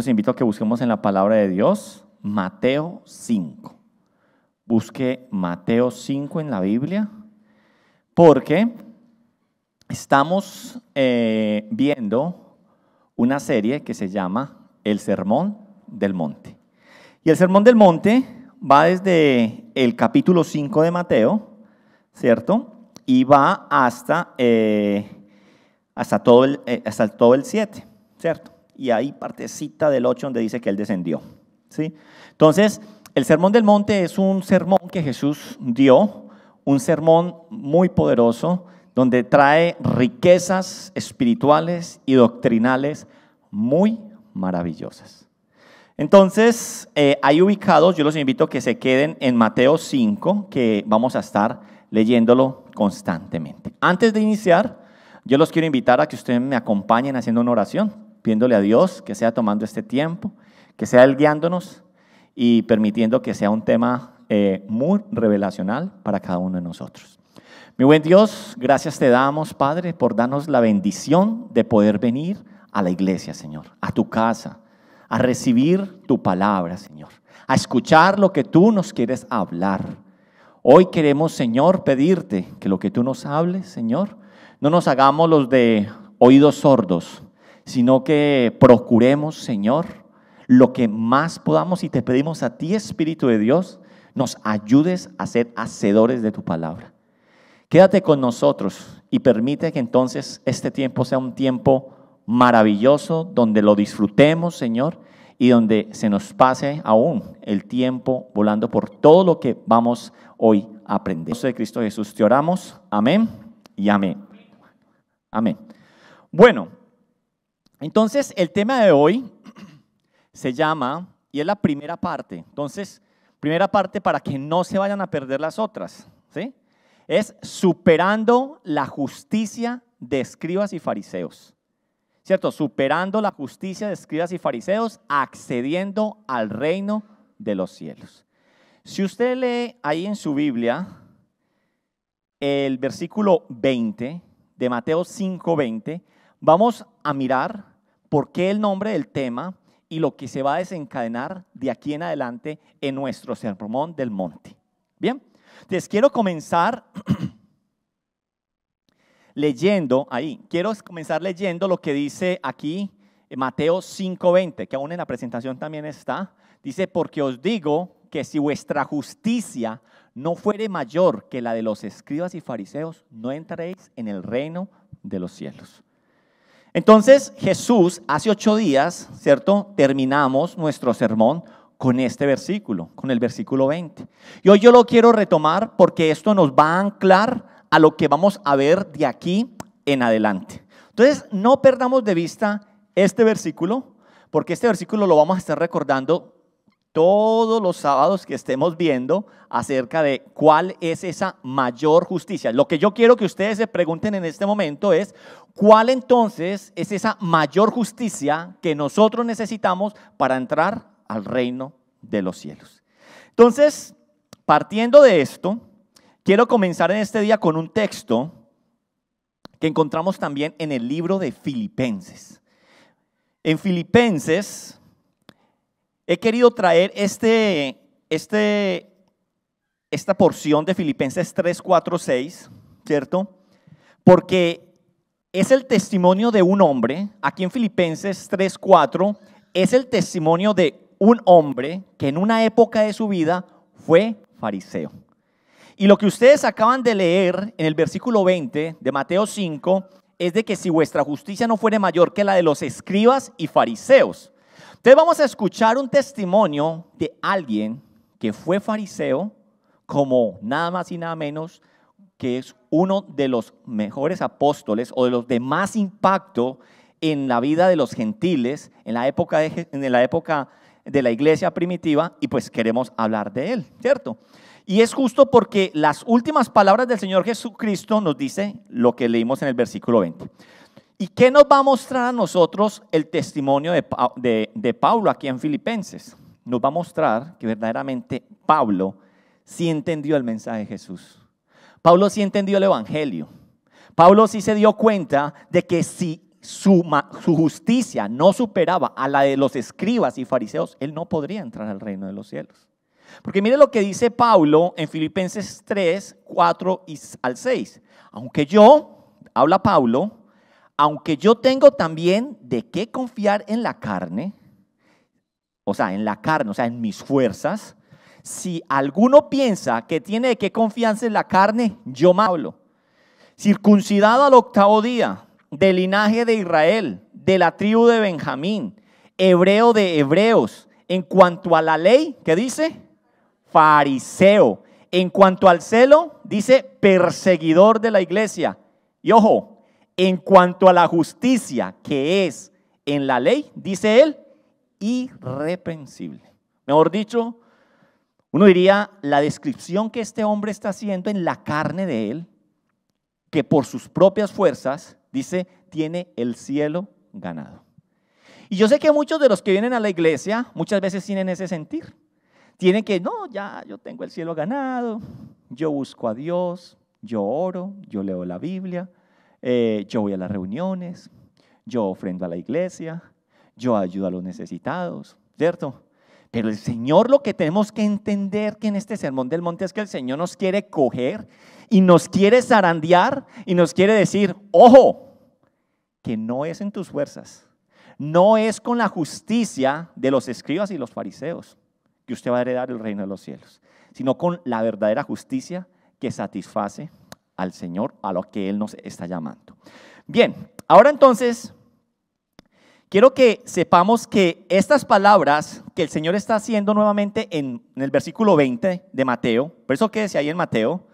los invito a que busquemos en la palabra de Dios Mateo 5. Busque Mateo 5 en la Biblia porque estamos eh, viendo una serie que se llama El Sermón del Monte. Y el Sermón del Monte va desde el capítulo 5 de Mateo, ¿cierto? Y va hasta, eh, hasta, todo, el, eh, hasta todo el 7, ¿cierto? y ahí partecita del 8 donde dice que Él descendió. ¿sí? Entonces, el Sermón del Monte es un sermón que Jesús dio, un sermón muy poderoso, donde trae riquezas espirituales y doctrinales muy maravillosas. Entonces, eh, ahí hay ubicados, yo los invito a que se queden en Mateo 5, que vamos a estar leyéndolo constantemente. Antes de iniciar, yo los quiero invitar a que ustedes me acompañen haciendo una oración pidiéndole a Dios que sea tomando este tiempo, que sea Él guiándonos y permitiendo que sea un tema eh, muy revelacional para cada uno de nosotros. Mi buen Dios, gracias te damos, Padre, por darnos la bendición de poder venir a la iglesia, Señor, a tu casa, a recibir tu palabra, Señor, a escuchar lo que tú nos quieres hablar. Hoy queremos, Señor, pedirte que lo que tú nos hables, Señor, no nos hagamos los de oídos sordos, sino que procuremos, Señor, lo que más podamos y te pedimos a ti, Espíritu de Dios, nos ayudes a ser hacedores de tu palabra. Quédate con nosotros y permite que entonces este tiempo sea un tiempo maravilloso, donde lo disfrutemos, Señor, y donde se nos pase aún el tiempo volando por todo lo que vamos hoy a aprender. De Cristo Jesús te oramos. Amén y amén. Amén. Bueno. Entonces, el tema de hoy se llama, y es la primera parte, entonces, primera parte para que no se vayan a perder las otras, ¿sí? Es superando la justicia de escribas y fariseos, ¿cierto? Superando la justicia de escribas y fariseos, accediendo al reino de los cielos. Si usted lee ahí en su Biblia el versículo 20 de Mateo 5:20, vamos a mirar por qué el nombre del tema y lo que se va a desencadenar de aquí en adelante en nuestro sermón del monte. Bien, entonces quiero comenzar leyendo ahí, quiero comenzar leyendo lo que dice aquí Mateo 5:20, que aún en la presentación también está. Dice, porque os digo que si vuestra justicia no fuere mayor que la de los escribas y fariseos, no entraréis en el reino de los cielos. Entonces Jesús, hace ocho días, ¿cierto? Terminamos nuestro sermón con este versículo, con el versículo 20. Y hoy yo lo quiero retomar porque esto nos va a anclar a lo que vamos a ver de aquí en adelante. Entonces, no perdamos de vista este versículo, porque este versículo lo vamos a estar recordando todos los sábados que estemos viendo acerca de cuál es esa mayor justicia. Lo que yo quiero que ustedes se pregunten en este momento es, ¿cuál entonces es esa mayor justicia que nosotros necesitamos para entrar al reino de los cielos? Entonces, partiendo de esto, quiero comenzar en este día con un texto que encontramos también en el libro de Filipenses. En Filipenses he querido traer este, este, esta porción de Filipenses 3, 4, 6, ¿cierto? Porque es el testimonio de un hombre, aquí en Filipenses 3, 4, es el testimonio de un hombre que en una época de su vida fue fariseo. Y lo que ustedes acaban de leer en el versículo 20 de Mateo 5 es de que si vuestra justicia no fuere mayor que la de los escribas y fariseos, entonces vamos a escuchar un testimonio de alguien que fue fariseo, como nada más y nada menos, que es uno de los mejores apóstoles o de los de más impacto en la vida de los gentiles en la época de, en la, época de la iglesia primitiva y pues queremos hablar de él, ¿cierto? Y es justo porque las últimas palabras del Señor Jesucristo nos dice lo que leímos en el versículo 20. ¿Y qué nos va a mostrar a nosotros el testimonio de, de, Pablo aquí en Filipenses? Nos va a mostrar que verdaderamente Pablo sí entendió el mensaje de Jesús. Pablo sí entendió el Evangelio. Pablo sí se dio cuenta de que si su, su justicia no superaba a la de los escribas y fariseos, él no podría entrar al reino de los cielos. Porque mire lo que dice Pablo en Filipenses 3, 4 y al 6. Aunque yo, habla Pablo, aunque yo tengo también de qué confiar en la carne, o sea, en la carne, o sea, en mis fuerzas, si alguno piensa que tiene de qué confianza en la carne, yo me hablo. Circuncidado al octavo día, del linaje de Israel, de la tribu de Benjamín, hebreo de hebreos, en cuanto a la ley, ¿qué dice? Fariseo. En cuanto al celo, dice perseguidor de la iglesia. Y ojo, en cuanto a la justicia que es en la ley, dice él, irreprensible. Mejor dicho, uno diría la descripción que este hombre está haciendo en la carne de él, que por sus propias fuerzas, dice, tiene el cielo ganado. Y yo sé que muchos de los que vienen a la iglesia muchas veces tienen ese sentir. Tienen que, no, ya yo tengo el cielo ganado, yo busco a Dios, yo oro, yo leo la Biblia, eh, yo voy a las reuniones, yo ofrendo a la iglesia, yo ayudo a los necesitados, ¿cierto? Pero el Señor lo que tenemos que entender que en este sermón del monte es que el Señor nos quiere coger y nos quiere zarandear y nos quiere decir, ojo, que no es en tus fuerzas, no es con la justicia de los escribas y los fariseos que usted va a heredar el reino de los cielos, sino con la verdadera justicia que satisface al Señor, a lo que Él nos está llamando. Bien, ahora entonces, quiero que sepamos que estas palabras que el Señor está haciendo nuevamente en, el versículo 20 de Mateo, por eso que decía ahí en Mateo,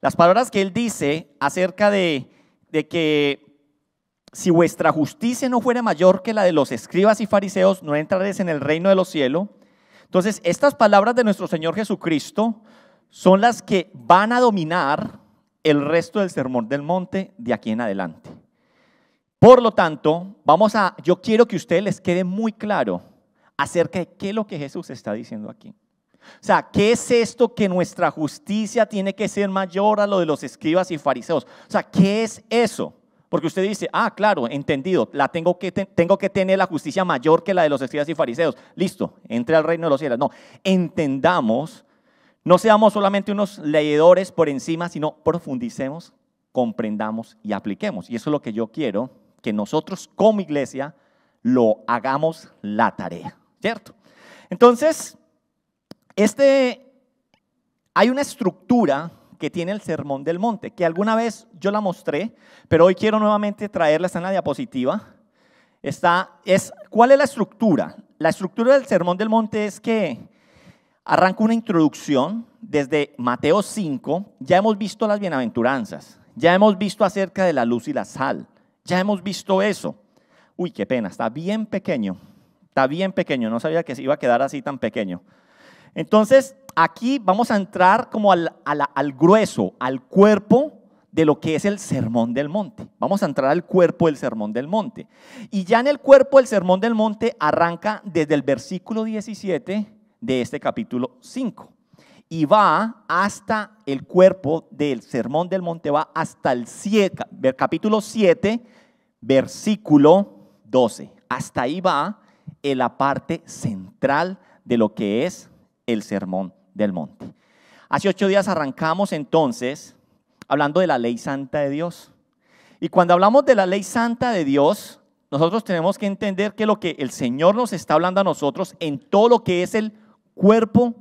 las palabras que Él dice acerca de, de que si vuestra justicia no fuera mayor que la de los escribas y fariseos, no entraréis en el reino de los cielos. Entonces, estas palabras de nuestro Señor Jesucristo son las que van a dominar el resto del sermón del monte de aquí en adelante. Por lo tanto, vamos a, yo quiero que a ustedes les quede muy claro acerca de qué es lo que Jesús está diciendo aquí. O sea, ¿qué es esto que nuestra justicia tiene que ser mayor a lo de los escribas y fariseos? O sea, ¿qué es eso? Porque usted dice, ah, claro, entendido, la tengo que, tengo que tener la justicia mayor que la de los escribas y fariseos. Listo, entre al reino de los cielos. No, entendamos no seamos solamente unos leedores por encima, sino profundicemos, comprendamos y apliquemos. Y eso es lo que yo quiero, que nosotros como iglesia lo hagamos la tarea, ¿cierto? Entonces, este, hay una estructura que tiene el Sermón del Monte, que alguna vez yo la mostré, pero hoy quiero nuevamente traerla, está en la diapositiva. es, ¿Cuál es la estructura? La estructura del Sermón del Monte es que Arranca una introducción desde Mateo 5. Ya hemos visto las bienaventuranzas, ya hemos visto acerca de la luz y la sal, ya hemos visto eso. Uy, qué pena, está bien pequeño, está bien pequeño, no sabía que se iba a quedar así tan pequeño. Entonces, aquí vamos a entrar como al, al, al, grueso, al cuerpo de lo que es el sermón del monte. Vamos a entrar al cuerpo del sermón del monte. Y ya en el cuerpo del sermón del monte arranca desde el versículo 17 de este capítulo 5. Y va hasta el cuerpo del Sermón del Monte, va hasta el capítulo 7, versículo 12. Hasta ahí va en la parte central de lo que es el Sermón del Monte. Hace ocho días arrancamos entonces hablando de la ley santa de Dios. Y cuando hablamos de la ley santa de Dios, nosotros tenemos que entender que lo que el Señor nos está hablando a nosotros en todo lo que es el cuerpo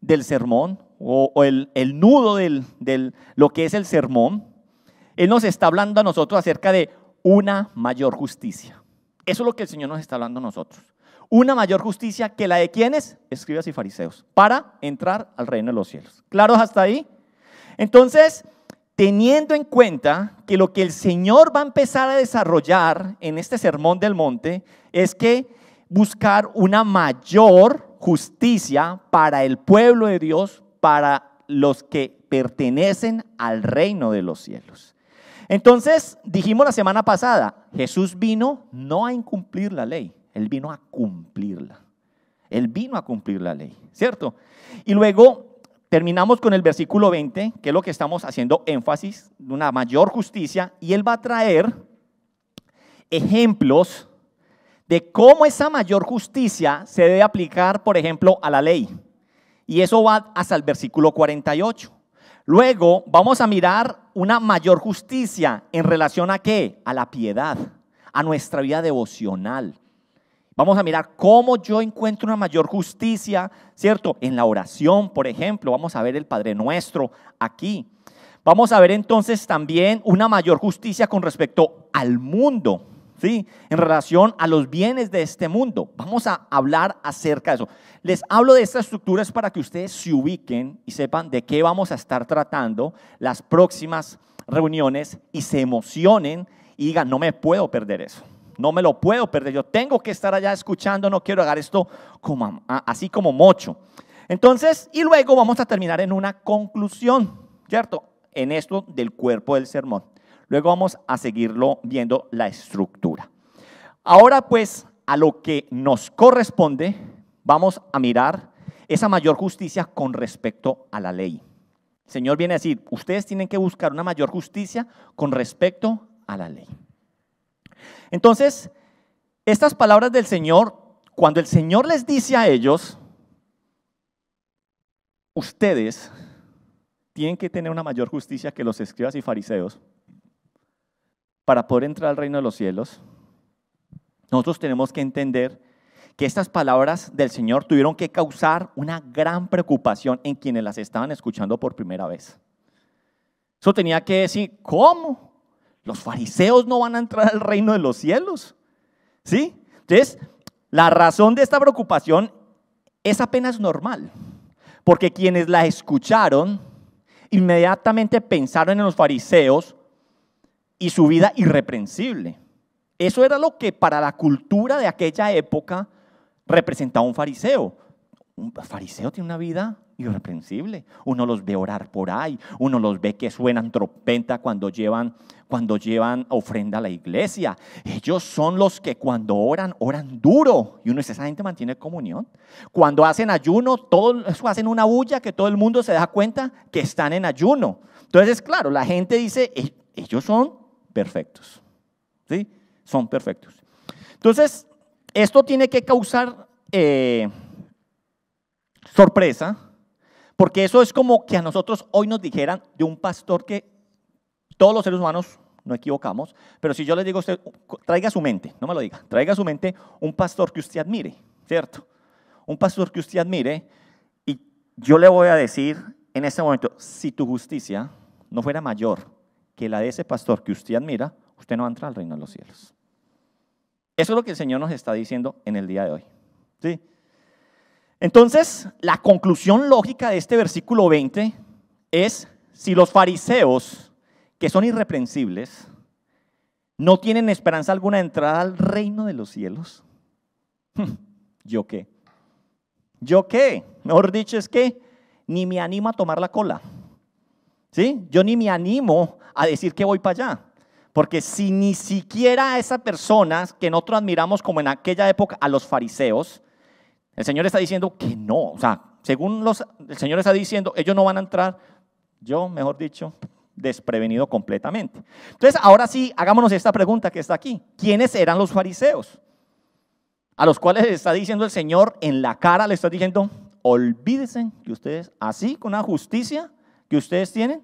del sermón o, el, nudo de del, lo que es el sermón, Él nos está hablando a nosotros acerca de una mayor justicia. Eso es lo que el Señor nos está hablando a nosotros. Una mayor justicia que la de quienes, escribas y fariseos, para entrar al reino de los cielos. ¿Claros hasta ahí? Entonces, teniendo en cuenta que lo que el Señor va a empezar a desarrollar en este sermón del monte es que buscar una mayor justicia para el pueblo de Dios, para los que pertenecen al reino de los cielos. Entonces, dijimos la semana pasada, Jesús vino no a incumplir la ley, Él vino a cumplirla. Él vino a cumplir la ley, ¿cierto? Y luego terminamos con el versículo 20, que es lo que estamos haciendo énfasis, una mayor justicia, y Él va a traer ejemplos de cómo esa mayor justicia se debe aplicar, por ejemplo, a la ley. Y eso va hasta el versículo 48. Luego vamos a mirar una mayor justicia en relación a qué? A la piedad, a nuestra vida devocional. Vamos a mirar cómo yo encuentro una mayor justicia, ¿cierto? En la oración, por ejemplo, vamos a ver el Padre Nuestro aquí. Vamos a ver entonces también una mayor justicia con respecto al mundo. ¿sí? En relación a los bienes de este mundo. Vamos a hablar acerca de eso. Les hablo de estas estructuras para que ustedes se ubiquen y sepan de qué vamos a estar tratando las próximas reuniones y se emocionen y digan, no me puedo perder eso. No me lo puedo perder. Yo tengo que estar allá escuchando, no quiero hacer esto como, así como mocho. Entonces, y luego vamos a terminar en una conclusión, ¿cierto? En esto del cuerpo del sermón. Luego vamos a seguirlo viendo la estructura. Ahora pues a lo que nos corresponde, vamos a mirar esa mayor justicia con respecto a la ley. El Señor viene a decir, ustedes tienen que buscar una mayor justicia con respecto a la ley. Entonces, estas palabras del Señor, cuando el Señor les dice a ellos, ustedes tienen que tener una mayor justicia que los escribas y fariseos, para poder entrar al reino de los cielos, nosotros tenemos que entender que estas palabras del Señor tuvieron que causar una gran preocupación en quienes las estaban escuchando por primera vez. Eso tenía que decir, ¿cómo? Los fariseos no van a entrar al reino de los cielos. ¿Sí? Entonces, la razón de esta preocupación es apenas normal, porque quienes la escucharon inmediatamente pensaron en los fariseos y su vida irreprensible. Eso era lo que para la cultura de aquella época representaba un fariseo. Un fariseo tiene una vida irreprensible. Uno los ve orar por ahí, uno los ve que suenan trompeta cuando llevan, cuando llevan ofrenda a la iglesia. Ellos son los que cuando oran, oran duro. Y uno necesariamente esa gente mantiene comunión. Cuando hacen ayuno, todo, eso hacen una bulla que todo el mundo se da cuenta que están en ayuno. Entonces, claro, la gente dice, e-, ellos son perfectos. ¿Sí? Son perfectos. Entonces, esto tiene que causar eh, sorpresa, porque eso es como que a nosotros hoy nos dijeran de un pastor que todos los seres humanos no equivocamos, pero si yo le digo a usted, traiga su mente, no me lo diga, traiga su mente un pastor que usted admire, ¿cierto? Un pastor que usted admire y yo le voy a decir en este momento, si tu justicia no fuera mayor que la de ese pastor que usted admira, usted no entra al reino de los cielos. Eso es lo que el Señor nos está diciendo en el día de hoy. ¿Sí? Entonces, la conclusión lógica de este versículo 20 es, si los fariseos, que son irreprensibles, no tienen esperanza alguna de entrar al reino de los cielos, ¿yo qué? ¿Yo qué? Mejor dicho, es que ni me animo a tomar la cola. ¿Sí? Yo ni me animo a decir que voy para allá. Porque si ni siquiera esas personas que nosotros admiramos como en aquella época a los fariseos, el Señor está diciendo que no. O sea, según los, el Señor está diciendo, ellos no van a entrar, yo, mejor dicho, desprevenido completamente. Entonces, ahora sí, hagámonos esta pregunta que está aquí. ¿Quiénes eran los fariseos? A los cuales está diciendo el Señor en la cara, le está diciendo, olvídense que ustedes, así con la justicia que ustedes tienen,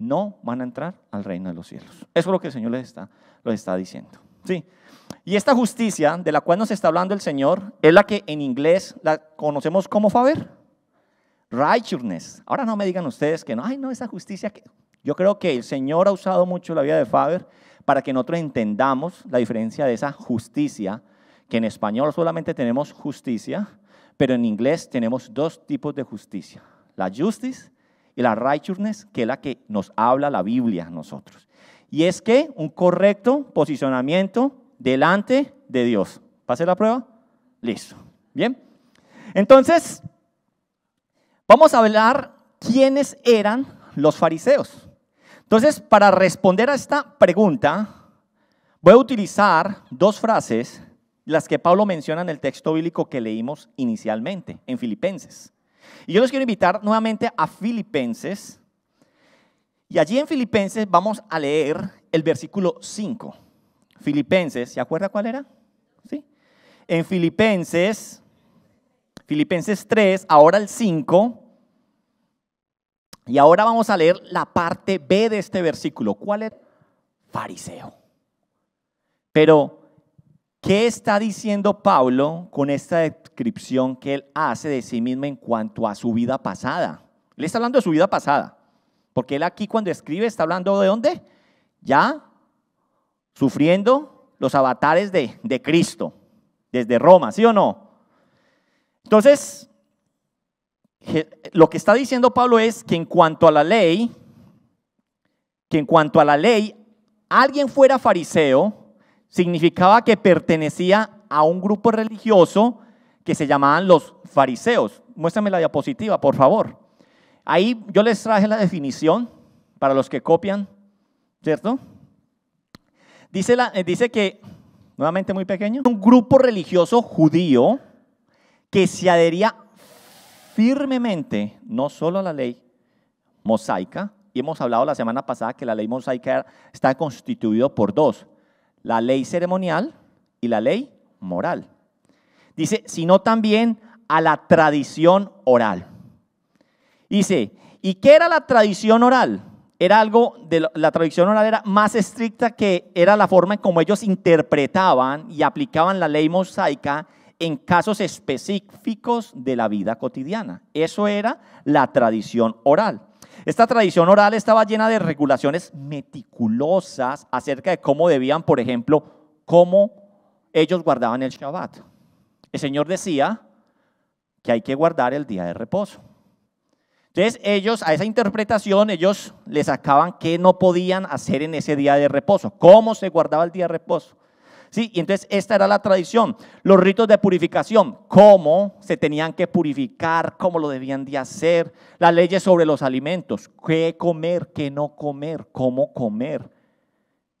no van a entrar al reino de los cielos. Eso es lo que el Señor les está, está diciendo. Sí. Y esta justicia de la cual nos está hablando el Señor es la que en inglés la conocemos como faber, Righteousness. Ahora no me digan ustedes que no, ay, no, esa justicia Yo creo que el Señor ha usado mucho la vida de Faber para que nosotros entendamos la diferencia de esa justicia, que en español solamente tenemos justicia, pero en inglés tenemos dos tipos de justicia: la justice la righteousness, que es la que nos habla la Biblia a nosotros. Y es que un correcto posicionamiento delante de Dios. ¿Pase la prueba? Listo. Bien. Entonces, vamos a hablar quiénes eran los fariseos. Entonces, para responder a esta pregunta, voy a utilizar dos frases, las que Pablo menciona en el texto bíblico que leímos inicialmente, en Filipenses. Y yo los quiero invitar nuevamente a Filipenses. Y allí en Filipenses vamos a leer el versículo 5. Filipenses, ¿se acuerda cuál era? ¿Sí? En Filipenses, Filipenses 3, ahora el 5. Y ahora vamos a leer la parte B de este versículo. ¿Cuál es? Fariseo. Pero ¿Qué está diciendo Pablo con esta descripción que él hace de sí mismo en cuanto a su vida pasada? Él está hablando de su vida pasada, porque él aquí cuando escribe está hablando de dónde? Ya sufriendo los avatares de, de Cristo, desde Roma, ¿sí o no? Entonces, lo que está diciendo Pablo es que en cuanto a la ley, que en cuanto a la ley, alguien fuera fariseo, significaba que pertenecía a un grupo religioso que se llamaban los fariseos. Muéstrame la diapositiva, por favor. Ahí yo les traje la definición para los que copian, ¿cierto? Dice, la, eh, dice que, nuevamente muy pequeño, un grupo religioso judío que se adhería firmemente no solo a la ley mosaica, y hemos hablado la semana pasada que la ley mosaica está constituida por dos, la ley ceremonial y la ley moral. Dice, sino también a la tradición oral. Dice, ¿y qué era la tradición oral? Era algo, de la, tradición oral era más estricta que era la forma en como ellos interpretaban y aplicaban la ley mosaica en casos específicos de la vida cotidiana. Eso era la tradición oral. Esta tradición oral estaba llena de regulaciones meticulosas acerca de cómo debían, por ejemplo, cómo ellos guardaban el Shabbat. El Señor decía que hay que guardar el día de reposo. Entonces ellos a esa interpretación, ellos le sacaban qué no podían hacer en ese día de reposo, cómo se guardaba el día de reposo. ¿sí? Y entonces esta era la tradición, los ritos de purificación, cómo se tenían que purificar, cómo lo debían de hacer, las leyes sobre los alimentos, qué comer, qué no comer, cómo comer,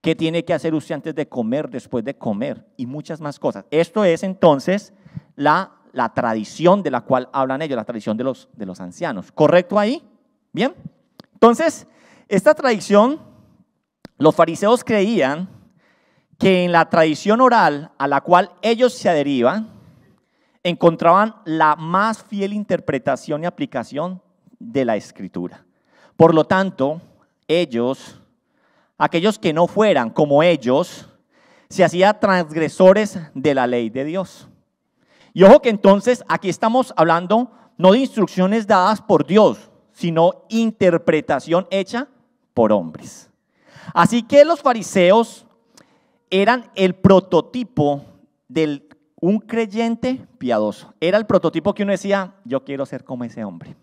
qué tiene que hacer usted antes de comer, después de comer y muchas más cosas. Esto es entonces la, la tradición de la cual hablan ellos, la tradición de los, de los ancianos. ¿Correcto ahí? Bien. Entonces, esta tradición, los fariseos creían que en la tradición oral a la cual ellos se adherían, encontraban la más fiel interpretación y aplicación de la escritura. Por lo tanto, ellos, aquellos que no fueran como ellos, se hacían transgresores de la ley de Dios. Y ojo que entonces aquí estamos hablando no de instrucciones dadas por Dios, sino interpretación hecha por hombres. Así que los fariseos eran el prototipo de un creyente piadoso. Era el prototipo que uno decía, yo quiero ser como ese hombre.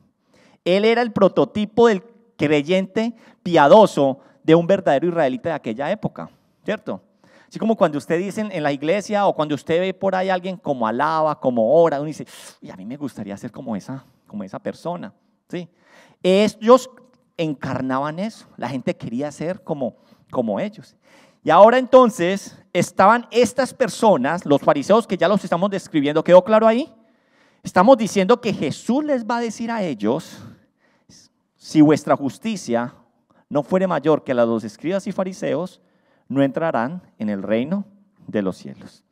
Él era el prototipo del creyente piadoso de un verdadero israelita de aquella época, ¿cierto? Así como cuando usted dice en la iglesia o cuando usted ve por ahí a alguien como alaba, como ora, uno dice, y a mí me gustaría ser como esa, como esa persona, ¿sí? Ellos encarnaban eso, la gente quería ser como, como ellos. Y ahora entonces estaban estas personas, los fariseos que ya los estamos describiendo, ¿quedó claro ahí? Estamos diciendo que Jesús les va a decir a ellos, si vuestra justicia no fuere mayor que la de los escribas y fariseos, no entrarán en el reino de los cielos.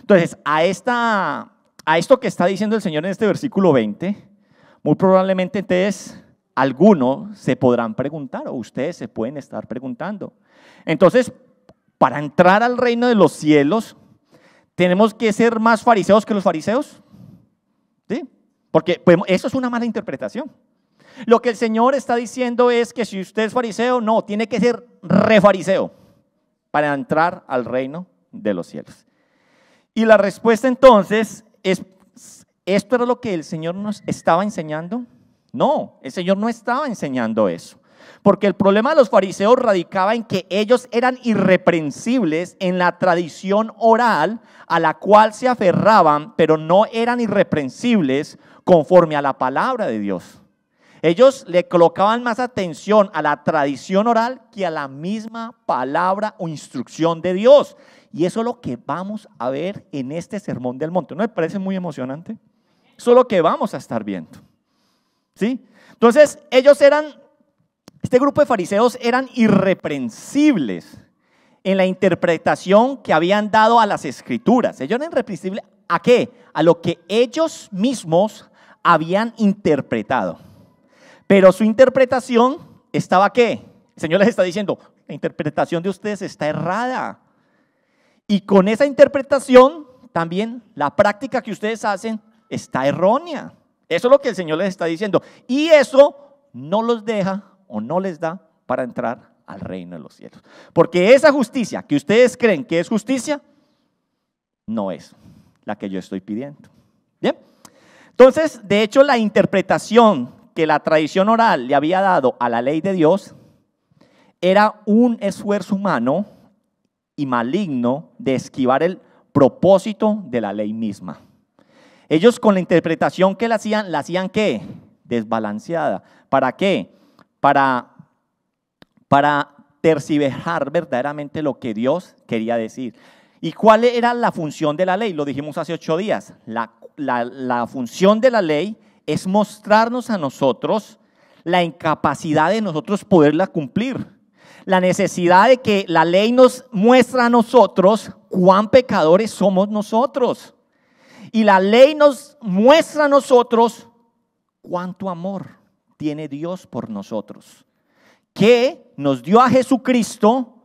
Entonces, a, esta, a esto que está diciendo el Señor en este versículo 20, muy probablemente ustedes, algunos se podrán preguntar o ustedes se pueden estar preguntando. Entonces, para entrar al reino de los cielos, tenemos que ser más fariseos que los fariseos. ¿Sí? Porque pues, eso es una mala interpretación. Lo que el Señor está diciendo es que si usted es fariseo, no, tiene que ser refariseo para entrar al reino de los cielos. Y la respuesta entonces es, ¿esto era lo que el Señor nos estaba enseñando? No, el Señor no estaba enseñando eso. Porque el problema de los fariseos radicaba en que ellos eran irreprensibles en la tradición oral a la cual se aferraban, pero no eran irreprensibles conforme a la palabra de Dios. Ellos le colocaban más atención a la tradición oral que a la misma palabra o instrucción de Dios. Y eso es lo que vamos a ver en este Sermón del Monte. ¿No me parece muy emocionante? Eso es lo que vamos a estar viendo. ¿Sí? Entonces, ellos eran este grupo de fariseos eran irreprensibles en la interpretación que habían dado a las escrituras. Ellos eran irreprensibles a qué? A lo que ellos mismos habían interpretado. Pero su interpretación estaba qué? El Señor les está diciendo, la interpretación de ustedes está errada. Y con esa interpretación también la práctica que ustedes hacen está errónea. Eso es lo que el Señor les está diciendo. Y eso no los deja o no les da para entrar al reino de los cielos. Porque esa justicia que ustedes creen que es justicia, no es la que yo estoy pidiendo. Bien. Entonces, de hecho, la interpretación que la tradición oral le había dado a la ley de Dios era un esfuerzo humano y maligno de esquivar el propósito de la ley misma. Ellos con la interpretación que la hacían, la hacían qué? Desbalanceada. ¿Para qué? para, para verdaderamente lo que Dios quería decir. ¿Y cuál era la función de la ley? Lo dijimos hace ocho días. La, la función de la ley es mostrarnos a nosotros la incapacidad de nosotros poderla cumplir la necesidad de que la ley nos muestra a nosotros cuán pecadores somos nosotros. Y la ley nos muestra a nosotros cuánto amor tiene Dios por nosotros, que nos dio a Jesucristo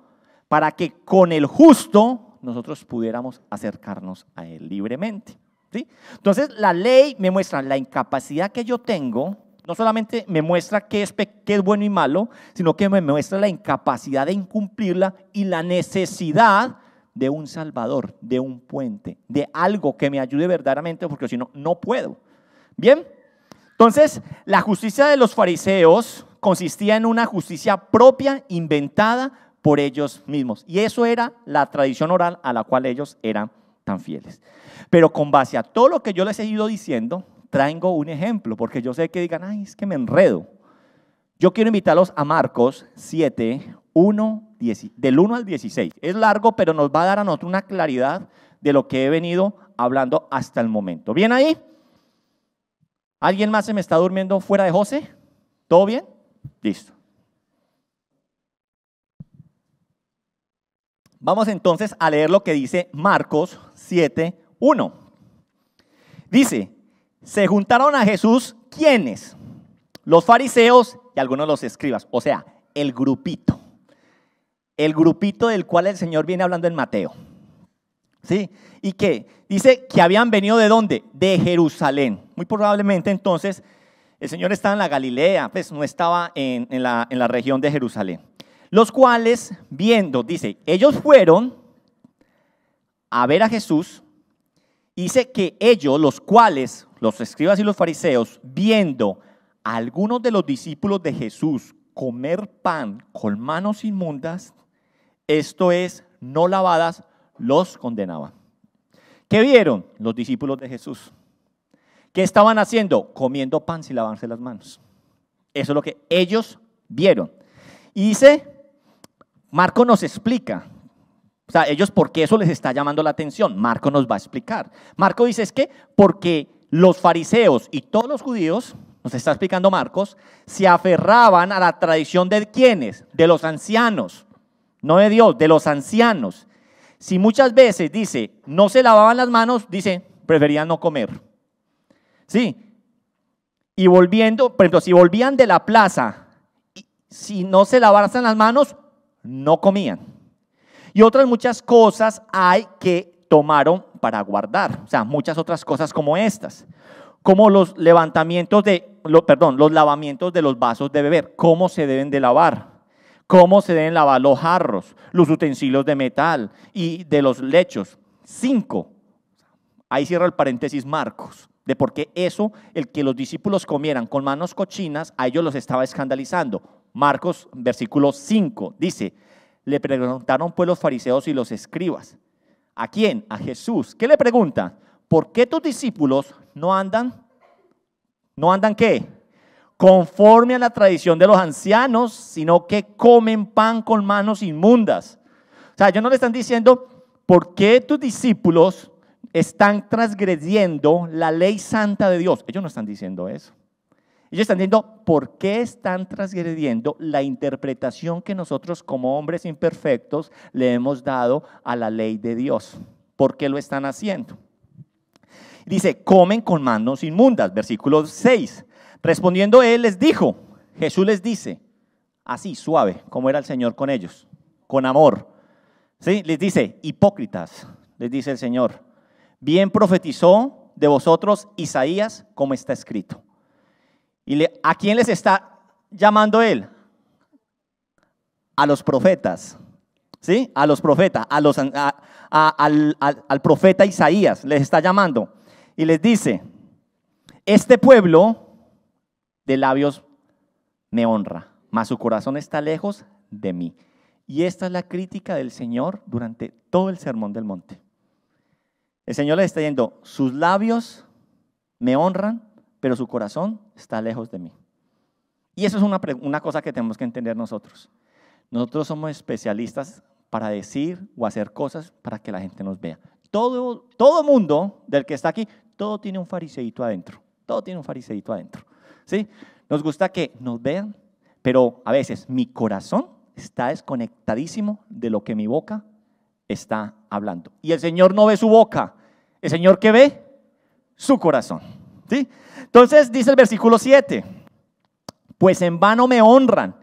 para que con el justo nosotros pudiéramos acercarnos a Él libremente. ¿sí? Entonces la ley me muestra la incapacidad que yo tengo, no solamente me muestra qué es, qué es bueno y malo, sino que me muestra la incapacidad de incumplirla y la necesidad de un salvador, de un puente, de algo que me ayude verdaderamente, porque si no, no puedo. Bien, entonces, la justicia de los fariseos consistía en una justicia propia inventada por ellos mismos. Y eso era la tradición oral a la cual ellos eran tan fieles. Pero con base a todo lo que yo les he ido diciendo, traigo un ejemplo, porque yo sé que digan, ay, es que me enredo. Yo quiero invitarlos a Marcos 7, 1, del 1 al 16. Es largo, pero nos va a dar a nosotros una claridad de lo que he venido hablando hasta el momento. ¿Bien ahí? ¿Alguien más se me está durmiendo fuera de José? ¿Todo bien? Listo. Vamos entonces a leer lo que dice Marcos 7:1. Dice, se juntaron a Jesús ¿quiénes? Los fariseos y algunos los escribas, o sea, el grupito. El grupito del cual el Señor viene hablando en Mateo. ¿Y qué? Dice que habían venido de dónde? De Jerusalén. Muy probablemente entonces el Señor estaba en la Galilea, pues no estaba en, la, región de Jerusalén. Los cuales, viendo, dice, ellos fueron a ver a Jesús. Dice que ellos, los cuales, los escribas y los fariseos, viendo a algunos de los discípulos de Jesús comer pan con manos inmundas, esto es, no lavadas, los condenaba. ¿Qué vieron los discípulos de Jesús? ¿Qué estaban haciendo? Comiendo pan sin lavarse las manos. Eso es lo que ellos vieron. Y dice, Marco nos explica, o sea, ellos porque eso les está llamando la atención. Marco nos va a explicar. Marco dice es que porque los fariseos y todos los judíos, nos está explicando Marcos, se aferraban a la tradición de quienes, de los ancianos, no de Dios, de los ancianos, si muchas veces dice, no se lavaban las manos, dice, preferían no comer. ¿Sí? Y volviendo, por ejemplo, si volvían de la plaza, si no se lavaban las manos, no comían. Y otras muchas cosas hay que tomaron para guardar, o sea, muchas otras cosas como estas, como los levantamientos de, perdón, los lavamientos de los vasos de beber, cómo se deben de lavar, cómo se deben lavar los jarros, los utensilios de metal y de los lechos. Cinco. Ahí cierra el paréntesis Marcos, de por qué eso, el que los discípulos comieran con manos cochinas, a ellos los estaba escandalizando. Marcos, versículo 5, dice, le preguntaron pues los fariseos y los escribas. ¿A quién? A Jesús. ¿Qué le pregunta? ¿Por qué tus discípulos no andan? ¿No andan qué? conforme a la tradición de los ancianos, sino que comen pan con manos inmundas. O sea, ellos no le están diciendo, ¿por qué tus discípulos están transgrediendo la ley santa de Dios? Ellos no están diciendo eso. Ellos están diciendo, ¿por qué están transgrediendo la interpretación que nosotros como hombres imperfectos le hemos dado a la ley de Dios? ¿Por qué lo están haciendo? Dice, comen con manos inmundas, versículo 6. Respondiendo él les dijo, Jesús les dice, así suave, como era el Señor con ellos, con amor. ¿Sí? Les dice, hipócritas, les dice el Señor, bien profetizó de vosotros Isaías como está escrito. ¿Y le, a quién les está llamando él? A los profetas, ¿sí? A los profetas, a los, al profeta Isaías les está llamando. Y les dice, este pueblo de labios me honra, mas su corazón está lejos de mí. Y esta es la crítica del Señor durante todo el sermón del monte. El Señor le está diciendo, sus labios me honran, pero su corazón está lejos de mí. Y eso es una, cosa que tenemos que entender nosotros. Nosotros somos especialistas para decir o hacer cosas para que la gente nos vea. Todo, todo mundo del que está aquí, todo tiene un fariseíto adentro. Todo tiene un fariseíto adentro. ¿sí? Nos gusta que nos vean, pero a veces mi corazón está desconectadísimo de lo que mi boca está hablando. Y el Señor no ve su boca, el Señor que ve su corazón. ¿sí? Entonces dice el versículo 7, pues en vano me honran.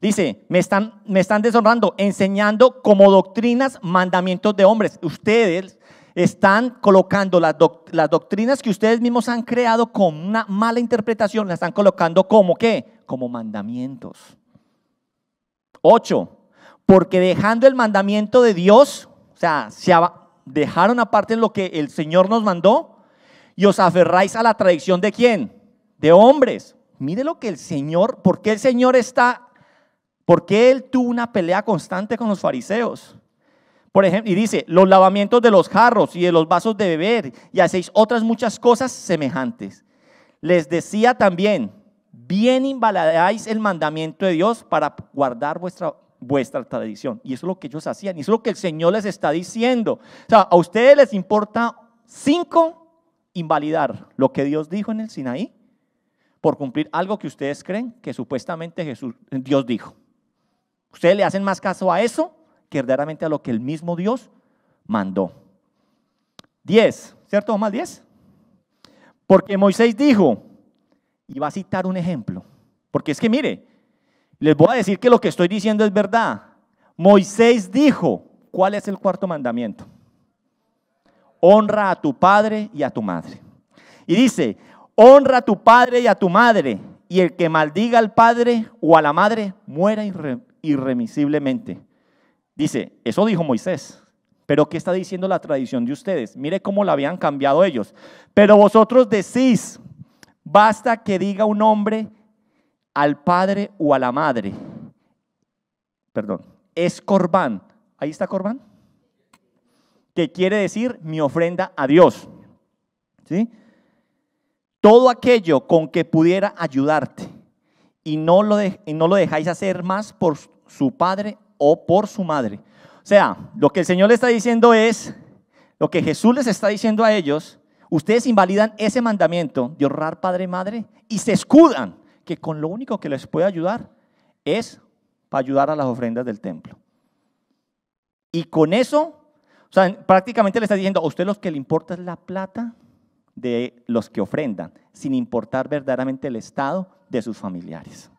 Dice, me están, me están deshonrando, enseñando como doctrinas mandamientos de hombres. Ustedes están colocando las, doctrinas que ustedes mismos han creado con una mala interpretación, las están colocando como qué? Como mandamientos. Ocho, porque dejando el mandamiento de Dios, o sea, se dejaron aparte lo que el Señor nos mandó y os aferráis a la tradición de quién? De hombres. Mire lo que el Señor, porque el Señor está, porque Él tuvo una pelea constante con los fariseos? Por ejemplo, y dice, los lavamientos de los jarros y de los vasos de beber, y hacéis otras muchas cosas semejantes. Les decía también, bien invalidáis el mandamiento de Dios para guardar vuestra, vuestra tradición. Y eso es lo que ellos hacían, y eso es lo que el Señor les está diciendo. O sea, a ustedes les importa cinco invalidar lo que Dios dijo en el Sinaí por cumplir algo que ustedes creen que supuestamente Jesús, Dios dijo. Ustedes le hacen más caso a eso verdaderamente a lo que el mismo Dios mandó. 10, ¿cierto? ¿Más 10? Porque Moisés dijo, y va a citar un ejemplo, porque es que mire, les voy a decir que lo que estoy diciendo es verdad. Moisés dijo, ¿cuál es el cuarto mandamiento? Honra a tu padre y a tu madre. Y dice, honra a tu padre y a tu madre, y el que maldiga al padre o a la madre muera irremisiblemente. Dice, eso dijo Moisés. Pero ¿qué está diciendo la tradición de ustedes? Mire cómo la habían cambiado ellos. Pero vosotros decís, basta que diga un hombre al padre o a la madre. Perdón, es corbán. Ahí está corbán. Que quiere decir mi ofrenda a Dios. ¿Sí? Todo aquello con que pudiera ayudarte y no lo, y no lo dejáis hacer más por su padre o por su madre. O sea, lo que el Señor le está diciendo es, lo que Jesús les está diciendo a ellos, ustedes invalidan ese mandamiento de honrar padre y madre y se escudan que con lo único que les puede ayudar es para ayudar a las ofrendas del templo. Y con eso, prácticamente le está diciendo, a usted lo que le importa es la plata de los que ofrendan, sin importar verdaderamente el estado de sus familiares.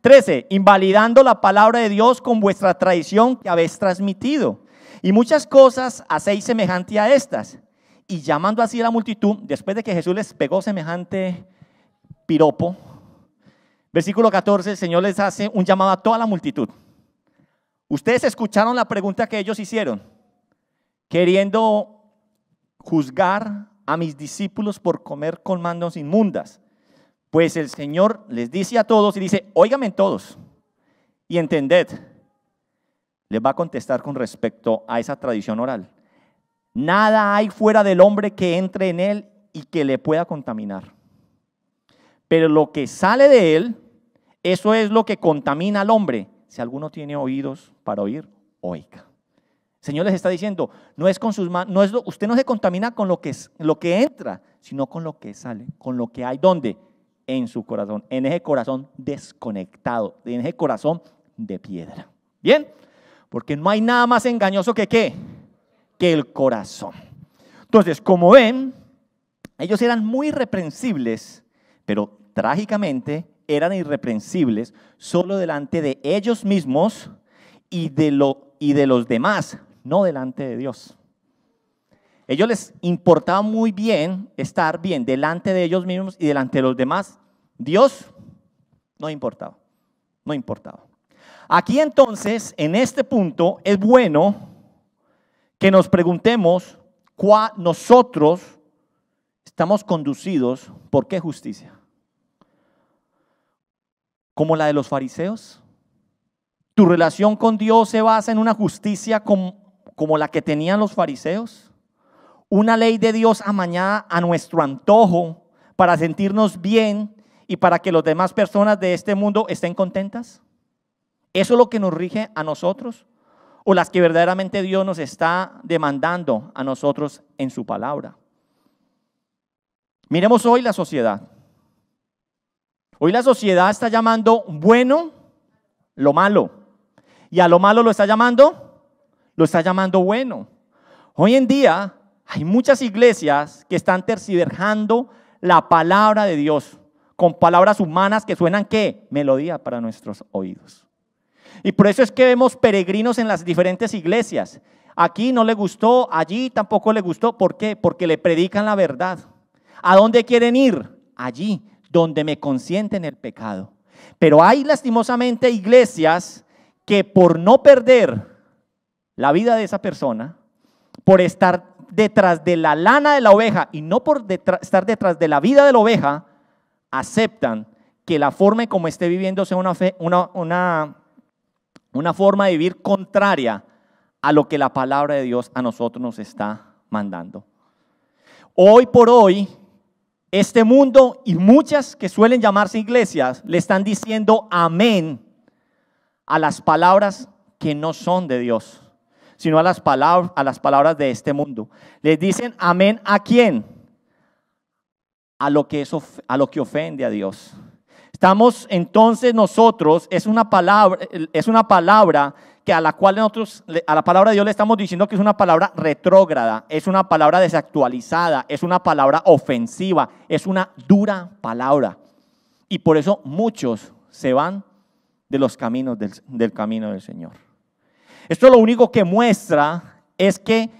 13. Invalidando la palabra de Dios con vuestra traición que habéis transmitido. Y muchas cosas hacéis semejante a estas. Y llamando así a la multitud, después de que Jesús les pegó semejante piropo, versículo 14, el Señor les hace un llamado a toda la multitud. Ustedes escucharon la pregunta que ellos hicieron, queriendo juzgar a mis discípulos por comer con manos inmundas. Pues el Señor les dice a todos y dice, óigame todos y entended. Les va a contestar con respecto a esa tradición oral. Nada hay fuera del hombre que entre en él y que le pueda contaminar. Pero lo que sale de él, eso es lo que contamina al hombre. Si alguno tiene oídos para oír, oiga. El Señor les está diciendo, no es con sus no es usted no se contamina con lo que, lo que entra, sino con lo que sale, con lo que hay. ¿Dónde? en su corazón, en ese corazón desconectado, en ese corazón de piedra. ¿Bien? Porque no hay nada más engañoso que qué? Que el corazón. Entonces, como ven, ellos eran muy irreprensibles, pero trágicamente eran irreprensibles solo delante de ellos mismos y de, lo, y de los demás, no delante de Dios. Ellos les importaba muy bien estar bien delante de ellos mismos y delante de los demás. Dios no importaba, no importaba. Aquí entonces, en este punto, es bueno que nos preguntemos cuál nosotros estamos conducidos por qué justicia. Como la de los fariseos. Tu relación con Dios se basa en una justicia como, como la que tenían los fariseos una ley de Dios amañada a nuestro antojo para sentirnos bien y para que las demás personas de este mundo estén contentas? ¿Eso es lo que nos rige a nosotros? ¿O las que verdaderamente Dios nos está demandando a nosotros en su palabra? Miremos hoy la sociedad. Hoy la sociedad está llamando bueno lo malo. Y a lo malo lo está llamando, lo está llamando bueno. Hoy en día hay muchas iglesias que están terciverjando la palabra de Dios con palabras humanas que suenan qué? Melodía para nuestros oídos. Y por eso es que vemos peregrinos en las diferentes iglesias. Aquí no le gustó, allí tampoco le gustó. ¿Por qué? Porque le predican la verdad. ¿A dónde quieren ir? Allí, donde me consienten el pecado. Pero hay lastimosamente iglesias que por no perder la vida de esa persona, por estar detrás de la lana de la oveja y no por estar detrás de la vida de la oveja, aceptan que la forma en como esté viviendo sea una, fe, una, una forma de vivir contraria a lo que la palabra de Dios a nosotros nos está mandando. Hoy por hoy, este mundo y muchas que suelen llamarse iglesias le están diciendo amén a las palabras que no son de Dios sino a las, palabras, a las palabras de este mundo. Les dicen amén a quién? A lo que, a lo que ofende a Dios. Estamos entonces nosotros, es una palabra, es una palabra que a la cual nosotros, a la palabra de Dios le estamos diciendo que es una palabra retrógrada, es una palabra desactualizada, es una palabra ofensiva, es una dura palabra. Y por eso muchos se van de los caminos del camino del Señor. Esto lo único que muestra es que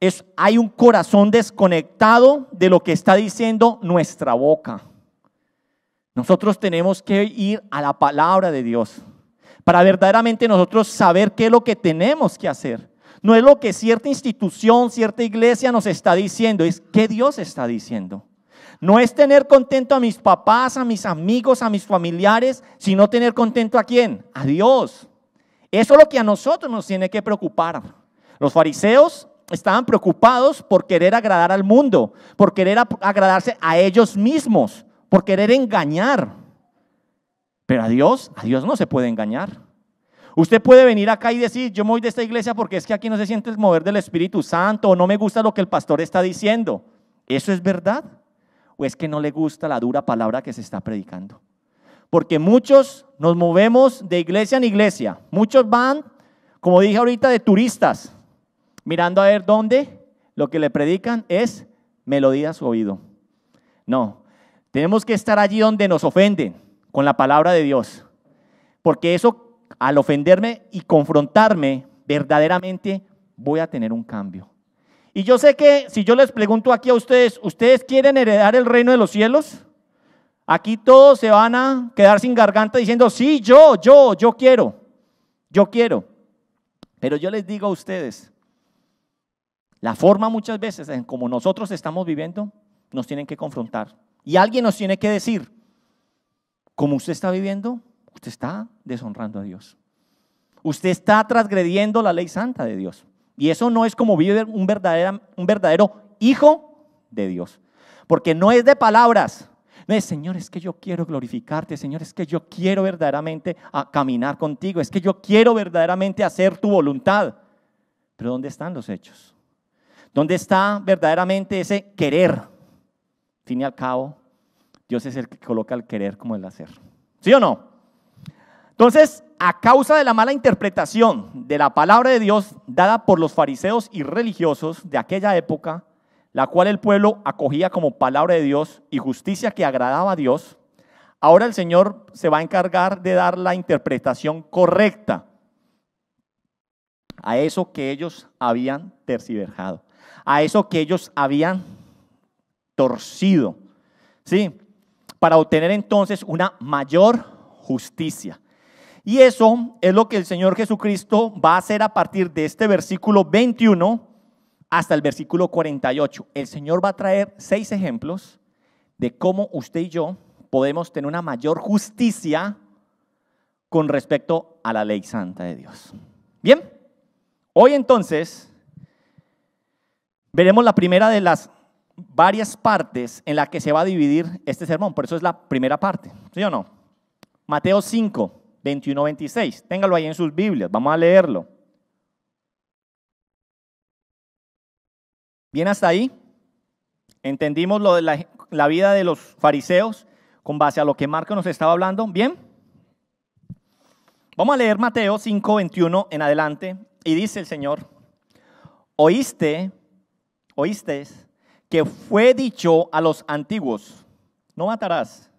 es, hay un corazón desconectado de lo que está diciendo nuestra boca. Nosotros tenemos que ir a la palabra de Dios para verdaderamente nosotros saber qué es lo que tenemos que hacer. No es lo que cierta institución, cierta iglesia nos está diciendo, es qué Dios está diciendo. No es tener contento a mis papás, a mis amigos, a mis familiares, sino tener contento a quién? A Dios. Eso es lo que a nosotros nos tiene que preocupar. Los fariseos estaban preocupados por querer agradar al mundo, por querer agradarse a ellos mismos, por querer engañar. Pero a Dios, a Dios no se puede engañar. Usted puede venir acá y decir, yo me voy de esta iglesia porque es que aquí no se siente el mover del Espíritu Santo, o no me gusta lo que el pastor está diciendo. ¿Eso es verdad? ¿O es que no le gusta la dura palabra que se está predicando? porque muchos nos movemos de iglesia en iglesia. Muchos van, como dije ahorita, de turistas, mirando a ver dónde lo que le predican es melodía a su oído. No, tenemos que estar allí donde nos ofenden con la palabra de Dios, porque eso, al ofenderme y confrontarme, verdaderamente voy a tener un cambio. Y yo sé que si yo les pregunto aquí a ustedes, ¿ustedes quieren heredar el reino de los cielos? Aquí todos se van a quedar sin garganta diciendo, sí, yo, yo, yo quiero, yo quiero. Pero yo les digo a ustedes, la forma muchas veces en como nosotros estamos viviendo, nos tienen que confrontar. Y alguien nos tiene que decir, como usted está viviendo, usted está deshonrando a Dios. Usted está transgrediendo la ley santa de Dios. Y eso no es como vivir un verdadero, un verdadero hijo de Dios. Porque no es de palabras, Señor, es que yo quiero glorificarte, Señor, es que yo quiero verdaderamente a caminar contigo, es que yo quiero verdaderamente hacer tu voluntad. Pero ¿dónde están los hechos? ¿Dónde está verdaderamente ese querer? Fin y al cabo, Dios es el que coloca el querer como el hacer. ¿Sí o no? Entonces, a causa de la mala interpretación de la palabra de Dios dada por los fariseos y religiosos de aquella época, la cual el pueblo acogía como palabra de Dios y justicia que agradaba a Dios, ahora el Señor se va a encargar de dar la interpretación correcta a eso que ellos habían terciberjado a eso que ellos habían torcido, ¿sí? Para obtener entonces una mayor justicia. Y eso es lo que el Señor Jesucristo va a hacer a partir de este versículo 21 hasta el versículo 48. El Señor va a traer seis ejemplos de cómo usted y yo podemos tener una mayor justicia con respecto a la ley santa de Dios. Bien, hoy entonces veremos la primera de las varias partes en la que se va a dividir este sermón, por eso es la primera parte, ¿sí o no? Mateo 5, 21, 26, téngalo ahí en sus Biblias, vamos a leerlo. ¿Bien hasta ahí? ¿Entendimos la, vida de los fariseos con base a lo que Marco nos estaba hablando? ¿Bien? Vamos a leer Mateo 5, 21 en adelante. Y dice el Señor, oíste, oíste que fue dicho a los antiguos, no matarás,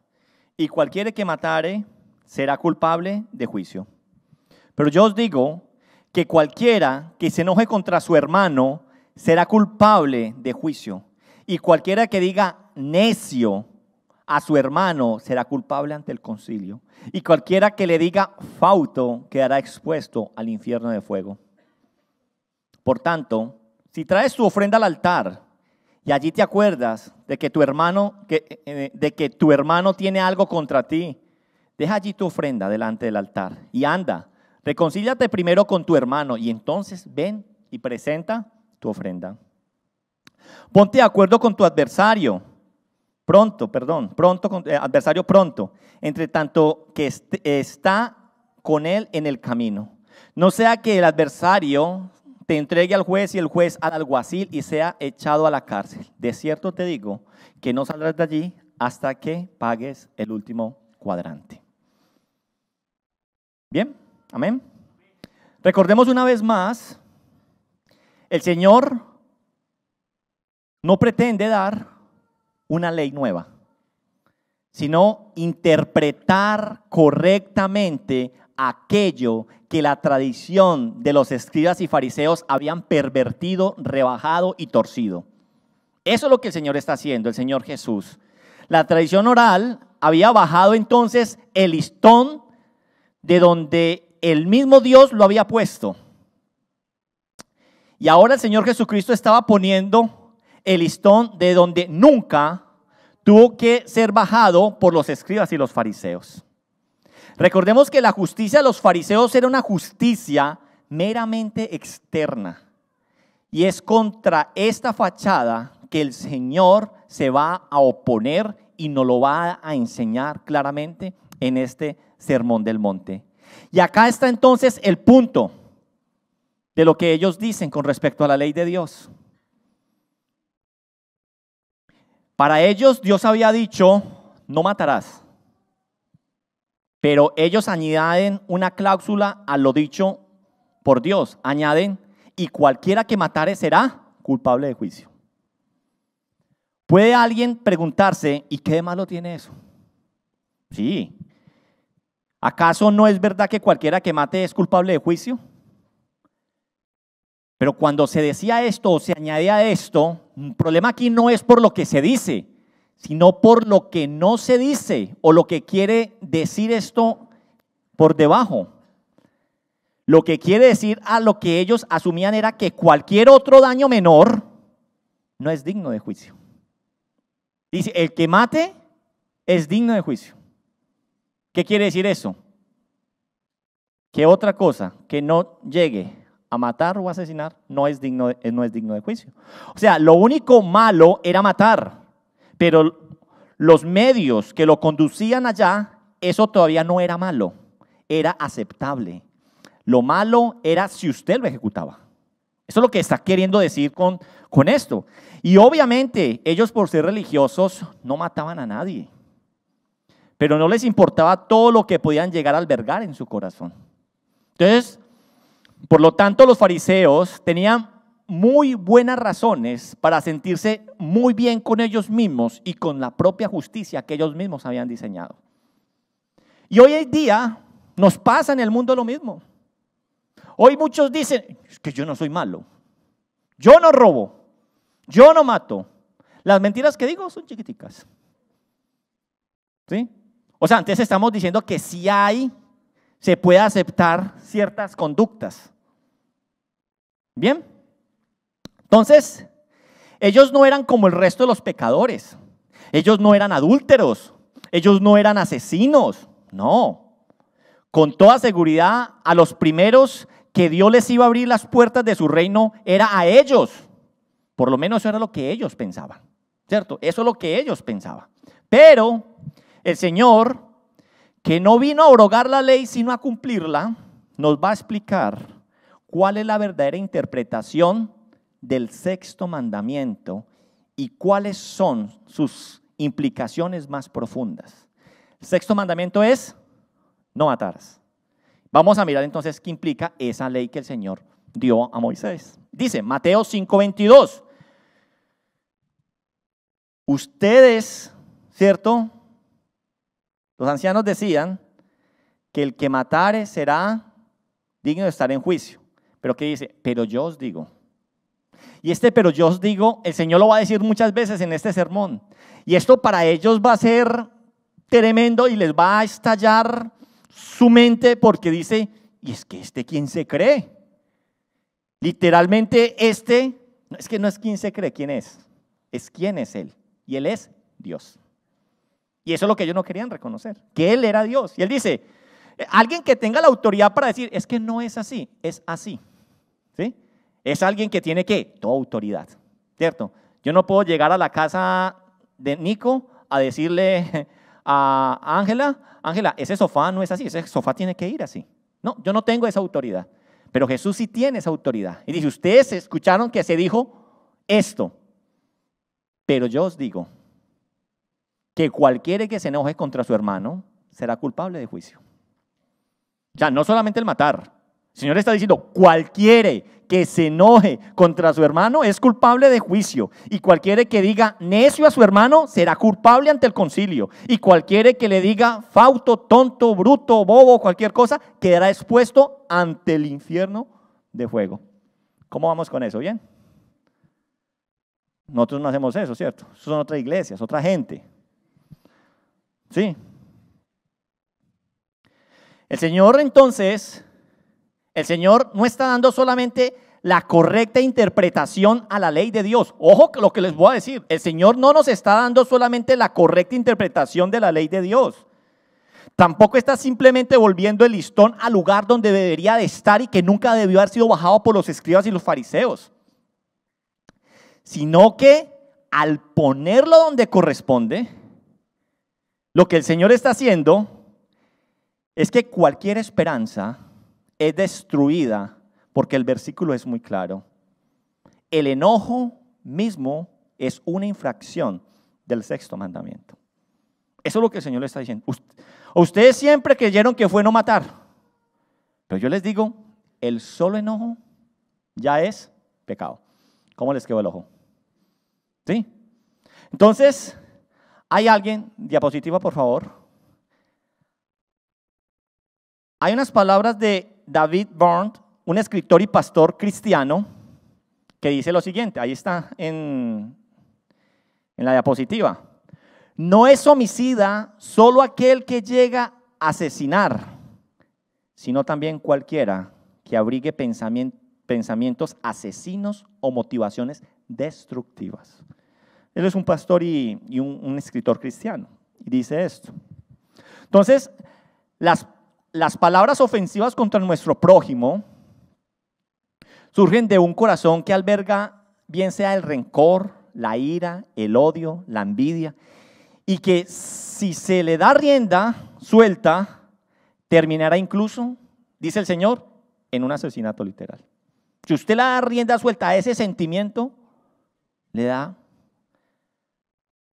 y cualquiera que matare será culpable de juicio. Pero yo os digo que cualquiera que se enoje contra su hermano será culpable de juicio. Y cualquiera que diga necio a su hermano será culpable ante el concilio. Y cualquiera que le diga fauto quedará expuesto al infierno de fuego. Por tanto, si traes tu ofrenda al altar y allí te acuerdas de que tu hermano, que, eh, eh, de que tu hermano tiene algo contra ti, deja allí tu ofrenda delante del altar y anda, reconcíliate primero con tu hermano y entonces ven y presenta tu ofrenda. Ponte de acuerdo con tu adversario. Pronto, perdón, pronto, eh, adversario pronto, entre tanto que está con él en el camino. No sea que el adversario te entregue al juez y el juez al alguacil y sea echado a la cárcel. De cierto te digo que no saldrás de allí hasta que pagues el último cuadrante. Bien, amén. Recordemos una vez más el Señor no pretende dar una ley nueva, sino interpretar correctamente aquello que la tradición de los escribas y fariseos habían pervertido, rebajado y torcido. Eso es lo que el Señor está haciendo, el Señor Jesús. La tradición oral había bajado entonces el listón de donde el mismo Dios lo había puesto. Y ahora el Señor Jesucristo estaba poniendo el listón de donde nunca tuvo que ser bajado por los escribas y los fariseos. Recordemos que la justicia de los fariseos era una justicia meramente externa. Y es contra esta fachada que el Señor se va a oponer y nos lo va a enseñar claramente en este Sermón del Monte. Y acá está entonces el punto de lo que ellos dicen con respecto a la ley de Dios. Para ellos Dios había dicho, no matarás. Pero ellos añaden una cláusula a lo dicho por Dios. Añaden, y cualquiera que matare será culpable de juicio. Puede alguien preguntarse, ¿y qué de malo tiene eso? Sí. ¿Acaso no es verdad que cualquiera que mate es culpable de juicio? Pero cuando se decía esto o se añadía esto, un problema aquí no es por lo que se dice, sino por lo que no se dice o lo que quiere decir esto por debajo. Lo que quiere decir a lo que ellos asumían era que cualquier otro daño menor no es digno de juicio. Dice, el que mate es digno de juicio. ¿Qué quiere decir eso? Que otra cosa que no llegue a matar o asesinar no es digno de, no es digno de juicio. O sea, lo único malo era matar, pero los medios que lo conducían allá, eso todavía no era malo, era aceptable. Lo malo era si usted lo ejecutaba. Eso es lo que está queriendo decir con, con esto. Y obviamente ellos por ser religiosos no mataban a nadie, pero no les importaba todo lo que podían llegar a albergar en su corazón. Entonces, por lo tanto, los fariseos tenían muy buenas razones para sentirse muy bien con ellos mismos y con la propia justicia que ellos mismos habían diseñado. Y hoy en día nos pasa en el mundo lo mismo. Hoy muchos dicen, es que yo no soy malo, yo no robo, yo no mato. Las mentiras que digo son chiquiticas. ¿Sí? O sea, antes estamos diciendo que si hay, se puede aceptar ciertas conductas. Bien. Entonces, ellos no eran como el resto de los pecadores. Ellos no eran adúlteros. Ellos no eran asesinos. No. Con toda seguridad, a los primeros que Dios les iba a abrir las puertas de su reino era a ellos. Por lo menos eso era lo que ellos pensaban. ¿Cierto? Eso es lo que ellos pensaban. Pero el Señor, que no vino a abrogar la ley, sino a cumplirla, nos va a explicar cuál es la verdadera interpretación del sexto mandamiento y cuáles son sus implicaciones más profundas. El sexto mandamiento es no matar. Vamos a mirar entonces qué implica esa ley que el Señor dio a Moisés. Dice Mateo 5:22, ustedes, ¿cierto? Los ancianos decían que el que matare será digno de estar en juicio. Pero ¿qué dice? Pero yo os digo. Y este pero yo os digo, el Señor lo va a decir muchas veces en este sermón. Y esto para ellos va a ser tremendo y les va a estallar su mente porque dice, y es que este quién se cree. Literalmente este, es que no es quien se cree, quién es. Es quién es él. Y él es Dios. Y eso es lo que ellos no querían reconocer, que él era Dios. Y él dice, alguien que tenga la autoridad para decir, es que no es así, es así. Es alguien que tiene que toda autoridad, ¿cierto? Yo no puedo llegar a la casa de Nico a decirle a Ángela, Ángela, ese sofá no es así, ese sofá tiene que ir así. No, yo no tengo esa autoridad, pero Jesús sí tiene esa autoridad. Y dice, ustedes escucharon que se dijo esto, pero yo os digo que cualquiera que se enoje contra su hermano será culpable de juicio. O sea, no solamente el matar, el Señor está diciendo, cualquiera que se enoje contra su hermano es culpable de juicio. Y cualquiera que diga necio a su hermano será culpable ante el concilio. Y cualquiera que le diga fauto, tonto, bruto, bobo, cualquier cosa, quedará expuesto ante el infierno de fuego. ¿Cómo vamos con eso? ¿Bien? Nosotros no hacemos eso, ¿cierto? Son otras iglesias, otra gente. ¿Sí? El Señor entonces el Señor no está dando solamente la correcta interpretación a la ley de Dios. Ojo lo que les voy a decir. El Señor no nos está dando solamente la correcta interpretación de la ley de Dios. Tampoco está simplemente volviendo el listón al lugar donde debería de estar y que nunca debió haber sido bajado por los escribas y los fariseos. Sino que al ponerlo donde corresponde, lo que el Señor está haciendo es que cualquier esperanza es destruida porque el versículo es muy claro. El enojo mismo es una infracción del sexto mandamiento. Eso es lo que el Señor le está diciendo. Ustedes siempre creyeron que fue no matar. Pero yo les digo, el solo enojo ya es pecado. ¿Cómo les quedó el ojo? ¿Sí? Entonces, hay alguien, diapositiva por favor. Hay unas palabras de David Burnt, un escritor y pastor cristiano, que dice lo siguiente, ahí está en, en la diapositiva. No es homicida solo aquel que llega a asesinar, sino también cualquiera que abrigue pensamientos asesinos o motivaciones destructivas. Él es un pastor y, un, un escritor cristiano y dice esto. Entonces, las las palabras ofensivas contra nuestro prójimo surgen de un corazón que alberga bien sea el rencor, la ira, el odio, la envidia, y que si se le da rienda suelta, terminará incluso, dice el Señor, en un asesinato literal. Si usted le da rienda suelta a ese sentimiento, le da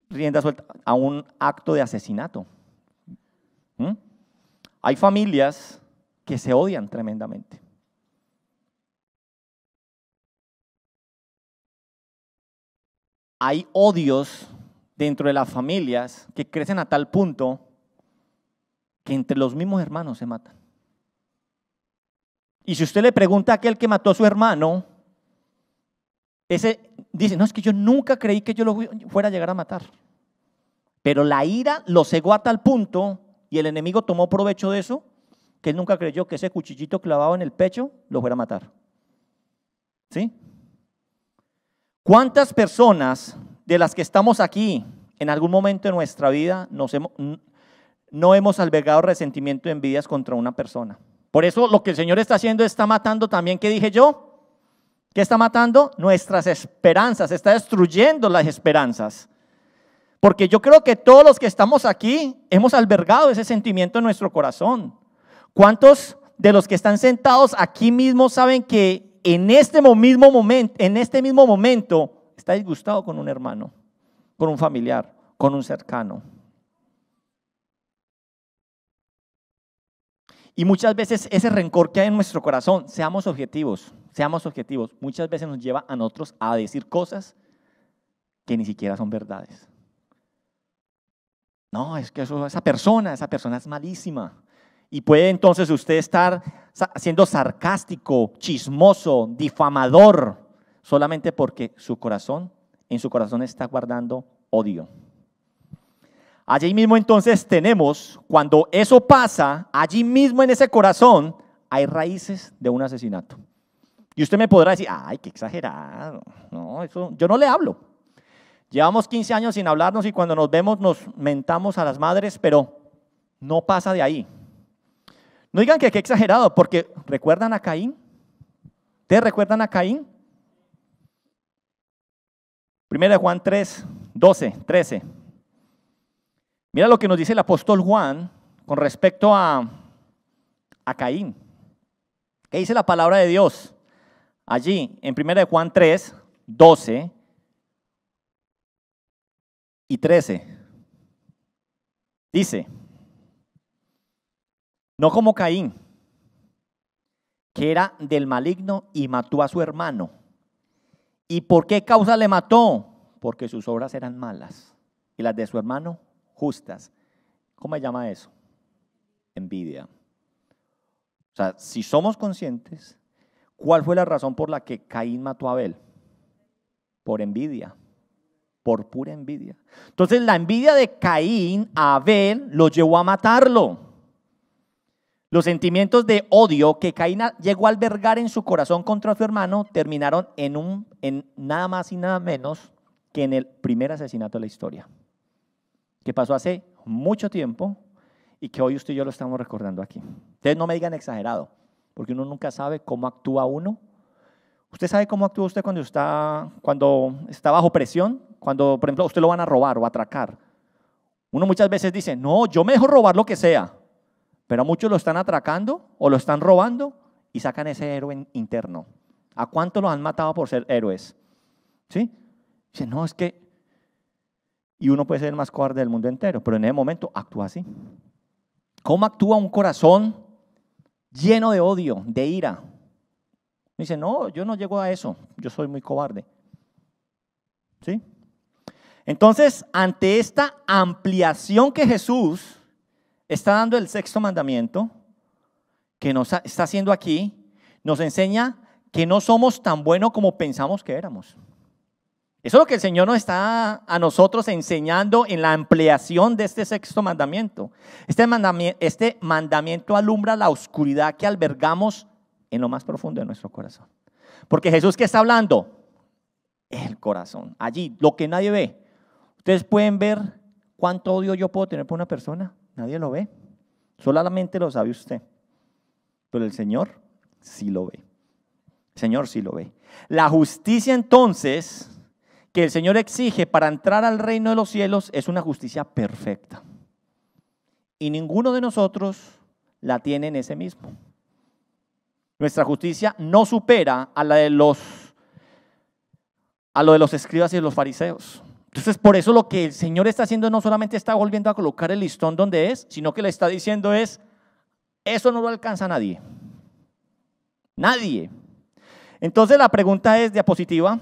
rienda suelta a un acto de asesinato. ¿Mm? Hay familias que se odian tremendamente. Hay odios dentro de las familias que crecen a tal punto que entre los mismos hermanos se matan. Y si usted le pregunta a aquel que mató a su hermano, ese dice, no, es que yo nunca creí que yo lo fuera a llegar a matar. Pero la ira lo cegó a tal punto y el enemigo tomó provecho de eso, que él nunca creyó que ese cuchillito clavado en el pecho lo fuera a matar. ¿Sí? ¿Cuántas personas de las que estamos aquí en algún momento de nuestra vida nos hemos, no hemos albergado resentimiento y envidias contra una persona? Por eso lo que el Señor está haciendo está matando también, ¿qué dije yo? ¿Qué está matando? Nuestras esperanzas, está destruyendo las esperanzas. Porque yo creo que todos los que estamos aquí hemos albergado ese sentimiento en nuestro corazón. ¿Cuántos de los que están sentados aquí mismo saben que en este mismo momento, en este mismo momento está disgustado con un hermano, con un familiar, con un cercano? Y muchas veces ese rencor que hay en nuestro corazón, seamos objetivos, seamos objetivos, muchas veces nos lleva a nosotros a decir cosas que ni siquiera son verdades. No, es que esa persona, esa persona es malísima. Y puede entonces usted estar siendo sarcástico, chismoso, difamador, solamente porque su corazón, en su corazón está guardando odio. Allí mismo entonces tenemos, cuando eso pasa, allí mismo en ese corazón hay raíces de un asesinato. Y usted me podrá decir, ay, qué exagerado. No, eso, yo no le hablo. Llevamos 15 años sin hablarnos y cuando nos vemos nos mentamos a las madres, pero no pasa de ahí. No digan que qué exagerado, porque ¿recuerdan a Caín? ¿Ustedes recuerdan a Caín? Primera de Juan 3, 12, 13. Mira lo que nos dice el apóstol Juan con respecto a, a Caín. ¿Qué dice la palabra de Dios? Allí, en primera de Juan 3, 12, y 13. Dice, no como Caín, que era del maligno y mató a su hermano. ¿Y por qué causa le mató? Porque sus obras eran malas y las de su hermano justas. ¿Cómo se llama eso? Envidia. O sea, si somos conscientes, ¿cuál fue la razón por la que Caín mató a Abel? Por envidia por pura envidia. Entonces la envidia de Caín a Abel lo llevó a matarlo. Los sentimientos de odio que Caín llegó a albergar en su corazón contra su hermano terminaron en, un, en nada más y nada menos que en el primer asesinato de la historia, que pasó hace mucho tiempo y que hoy usted y yo lo estamos recordando aquí. Ustedes no me digan exagerado, porque uno nunca sabe cómo actúa uno. ¿Usted sabe cómo actúa usted cuando está, cuando está bajo presión? Cuando, por ejemplo, usted lo van a robar o atracar. Uno muchas veces dice, no, yo me dejo robar lo que sea. Pero a muchos lo están atracando o lo están robando y sacan ese héroe interno. ¿A cuánto lo han matado por ser héroes? ¿Sí? Dice, no, es que... Y uno puede ser el más cobarde del mundo entero, pero en ese momento actúa así. ¿Cómo actúa un corazón lleno de odio, de ira? dice, no, yo no llego a eso, yo soy muy cobarde. ¿Sí? Entonces, ante esta ampliación que Jesús está dando el sexto mandamiento, que nos está haciendo aquí, nos enseña que no somos tan buenos como pensamos que éramos. Eso es lo que el Señor nos está a nosotros enseñando en la ampliación de este sexto mandamiento. Este mandamiento, este mandamiento alumbra la oscuridad que albergamos en lo más profundo de nuestro corazón. Porque Jesús, ¿qué está hablando? El corazón, allí, lo que nadie ve, Ustedes pueden ver cuánto odio yo puedo tener por una persona. Nadie lo ve. Solamente lo sabe usted. Pero el Señor sí lo ve. El Señor sí lo ve. La justicia entonces que el Señor exige para entrar al reino de los cielos es una justicia perfecta. Y ninguno de nosotros la tiene en ese mismo. Nuestra justicia no supera a la de los a lo de los escribas y de los fariseos. Entonces, por eso lo que el Señor está haciendo no solamente está volviendo a colocar el listón donde es, sino que le está diciendo es, eso no lo alcanza nadie. Nadie. Entonces la pregunta es, diapositiva,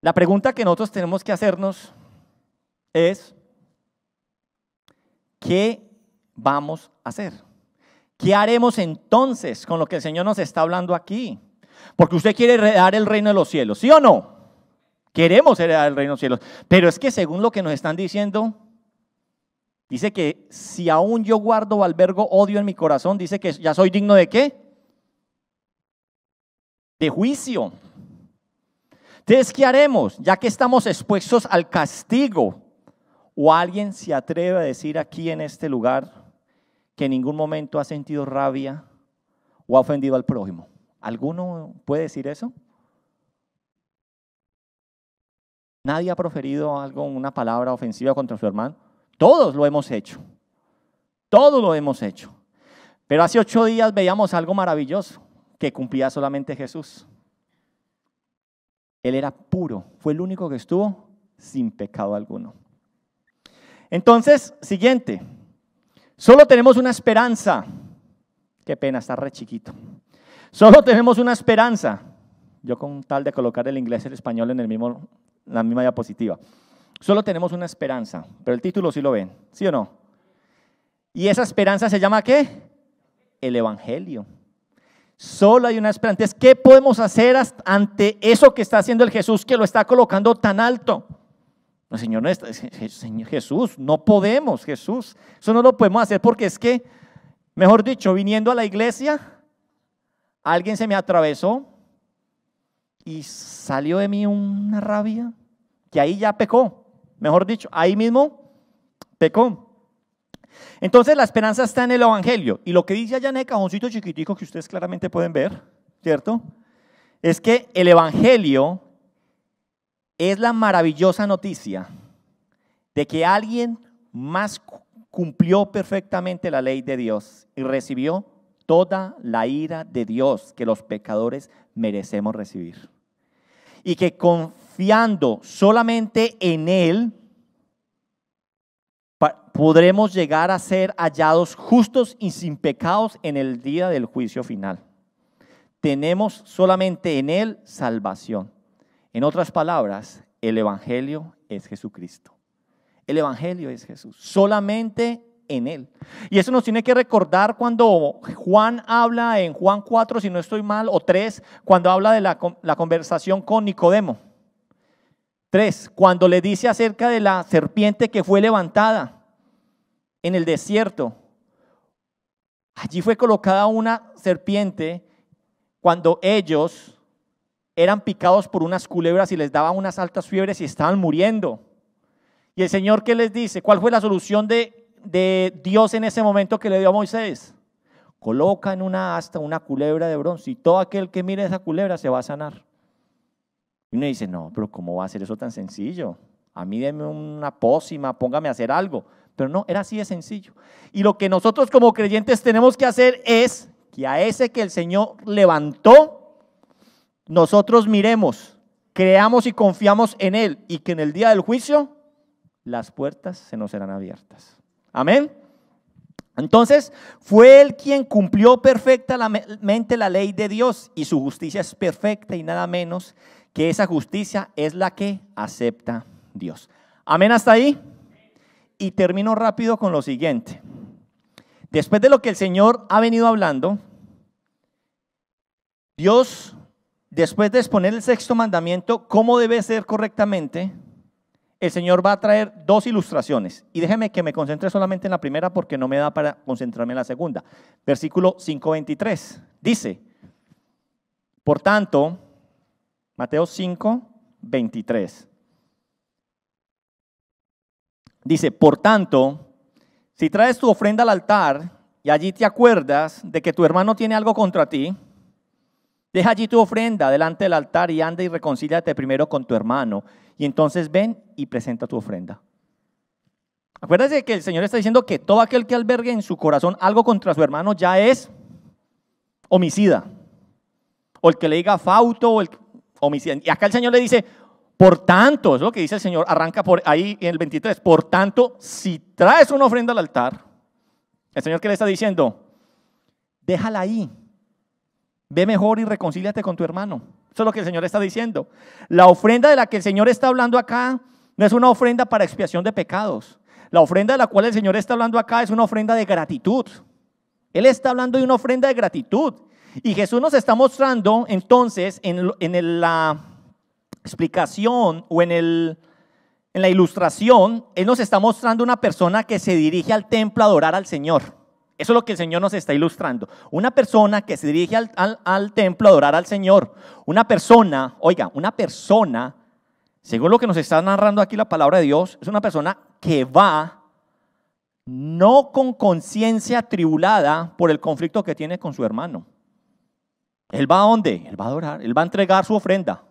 la pregunta que nosotros tenemos que hacernos es, ¿qué vamos a hacer? ¿Qué haremos entonces con lo que el Señor nos está hablando aquí? Porque usted quiere heredar el reino de los cielos, ¿sí o no? Queremos heredar el reino de los cielos. Pero es que según lo que nos están diciendo, dice que si aún yo guardo o albergo odio en mi corazón, dice que ya soy digno de qué? De juicio. Entonces, ¿qué haremos? Ya que estamos expuestos al castigo, o alguien se atreve a decir aquí en este lugar que en ningún momento ha sentido rabia o ha ofendido al prójimo. ¿Alguno puede decir eso? Nadie ha proferido algo, una palabra ofensiva contra su hermano. Todos lo hemos hecho. Todos lo hemos hecho. Pero hace ocho días veíamos algo maravilloso que cumplía solamente Jesús. Él era puro, fue el único que estuvo sin pecado alguno. Entonces, siguiente, solo tenemos una esperanza. Qué pena, está re chiquito. Solo tenemos una esperanza. Yo con tal de colocar el inglés y el español en el mismo la misma diapositiva. Solo tenemos una esperanza, pero el título sí lo ven, ¿sí o no? ¿Y esa esperanza se llama qué? El Evangelio. Solo hay una esperanza. ¿qué podemos hacer ante eso que está haciendo el Jesús que lo está colocando tan alto? No, Señor, no está, Señor Jesús, no podemos, Jesús. Eso no lo podemos hacer porque es que, mejor dicho, viniendo a la iglesia, alguien se me atravesó y salió de mí una rabia que ahí ya pecó. Mejor dicho, ahí mismo pecó. Entonces la esperanza está en el Evangelio. Y lo que dice allá en el cajoncito chiquitico que ustedes claramente pueden ver, ¿cierto? Es que el Evangelio es la maravillosa noticia de que alguien más cumplió perfectamente la ley de Dios y recibió toda la ira de Dios que los pecadores merecemos recibir. Y que confiando solamente en Él, podremos llegar a ser hallados justos y sin pecados en el día del juicio final. Tenemos solamente en Él salvación. En otras palabras, el Evangelio es Jesucristo. El Evangelio es Jesús. Solamente en Él. Y eso nos tiene que recordar cuando Juan habla en Juan 4, si no estoy mal, o 3, cuando habla de la, la conversación con Nicodemo. 3, cuando le dice acerca de la serpiente que fue levantada en el desierto. Allí fue colocada una serpiente cuando ellos eran picados por unas culebras y les daban unas altas fiebres y estaban muriendo. Y el Señor ¿qué les dice, ¿cuál fue la solución de de Dios en ese momento que le dio a Moisés. Coloca en una asta una culebra de bronce y todo aquel que mire esa culebra se va a sanar. Y uno dice, no, pero ¿cómo va a ser eso tan sencillo? A mí deme una pócima, póngame a hacer algo. Pero no, era así de sencillo. Y lo que nosotros como creyentes tenemos que hacer es que a ese que el Señor levantó, nosotros miremos, creamos y confiamos en Él y que en el día del juicio las puertas se nos serán abiertas. Amén. Entonces, fue él quien cumplió perfectamente la ley de Dios y su justicia es perfecta y nada menos que esa justicia es la que acepta Dios. Amén hasta ahí. Y termino rápido con lo siguiente. Después de lo que el Señor ha venido hablando, Dios, después de exponer el sexto mandamiento, cómo debe ser correctamente, el Señor va a traer dos ilustraciones. Y déjeme que me concentre solamente en la primera porque no me da para concentrarme en la segunda. Versículo 5.23. Dice, por tanto, Mateo 5.23. Dice, por tanto, si traes tu ofrenda al altar y allí te acuerdas de que tu hermano tiene algo contra ti, Deja allí tu ofrenda delante del altar y anda y reconcíliate primero con tu hermano. Y entonces ven y presenta tu ofrenda. Acuérdate que el Señor está diciendo que todo aquel que albergue en su corazón algo contra su hermano ya es homicida. O el que le diga fauto o el homicida. Y acá el Señor le dice, por tanto, es lo que dice el Señor, arranca por ahí en el 23, por tanto, si traes una ofrenda al altar, el Señor que le está diciendo, déjala ahí Ve mejor y reconcíliate con tu hermano. Eso es lo que el Señor está diciendo. La ofrenda de la que el Señor está hablando acá no es una ofrenda para expiación de pecados. La ofrenda de la cual el Señor está hablando acá es una ofrenda de gratitud. Él está hablando de una ofrenda de gratitud. Y Jesús nos está mostrando entonces en, la explicación o en, el, en la ilustración, Él nos está mostrando una persona que se dirige al templo a adorar al Señor. Eso es lo que el Señor nos está ilustrando. Una persona que se dirige al, templo a adorar al Señor. Una persona, oiga, una persona, según lo que nos está narrando aquí la palabra de Dios, es una persona que va no con conciencia tribulada por el conflicto que tiene con su hermano. Él va a dónde? Él va a adorar, él va a entregar su ofrenda.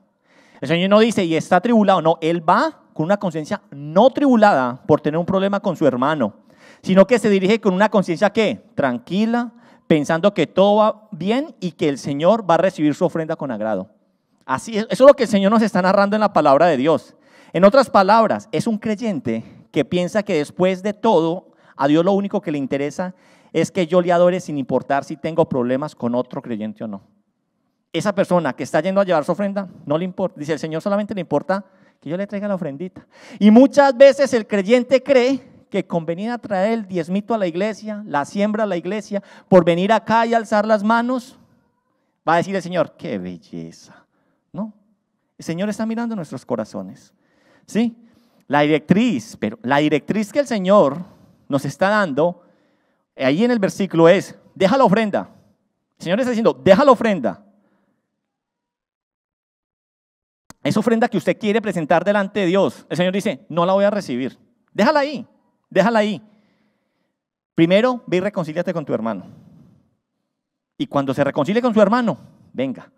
El Señor no dice, y está tribulado, no, él va con una conciencia no tribulada por tener un problema con su hermano sino que se dirige con una conciencia que tranquila, pensando que todo va bien y que el Señor va a recibir su ofrenda con agrado. Así es, eso es lo que el Señor nos está narrando en la palabra de Dios. En otras palabras, es un creyente que piensa que después de todo, a Dios lo único que le interesa es que yo le adore sin importar si tengo problemas con otro creyente o no. Esa persona que está yendo a llevar su ofrenda, no le importa. Dice, el Señor solamente le importa que yo le traiga la ofrendita. Y muchas veces el creyente cree que convenía traer el diezmito a la iglesia, la siembra a la iglesia, por venir acá y alzar las manos, va a decir el Señor, qué belleza. No, el Señor está mirando nuestros corazones. ¿Sí? La directriz, pero la directriz que el Señor nos está dando eh, ahí en el versículo es, deja la ofrenda. El Señor está diciendo, deja la ofrenda. Es ofrenda que usted quiere presentar delante de Dios, el Señor dice, no la voy a recibir. Déjala ahí déjala ahí. Primero, ve y reconcíliate con tu hermano. Y cuando se reconcilie con su hermano, venga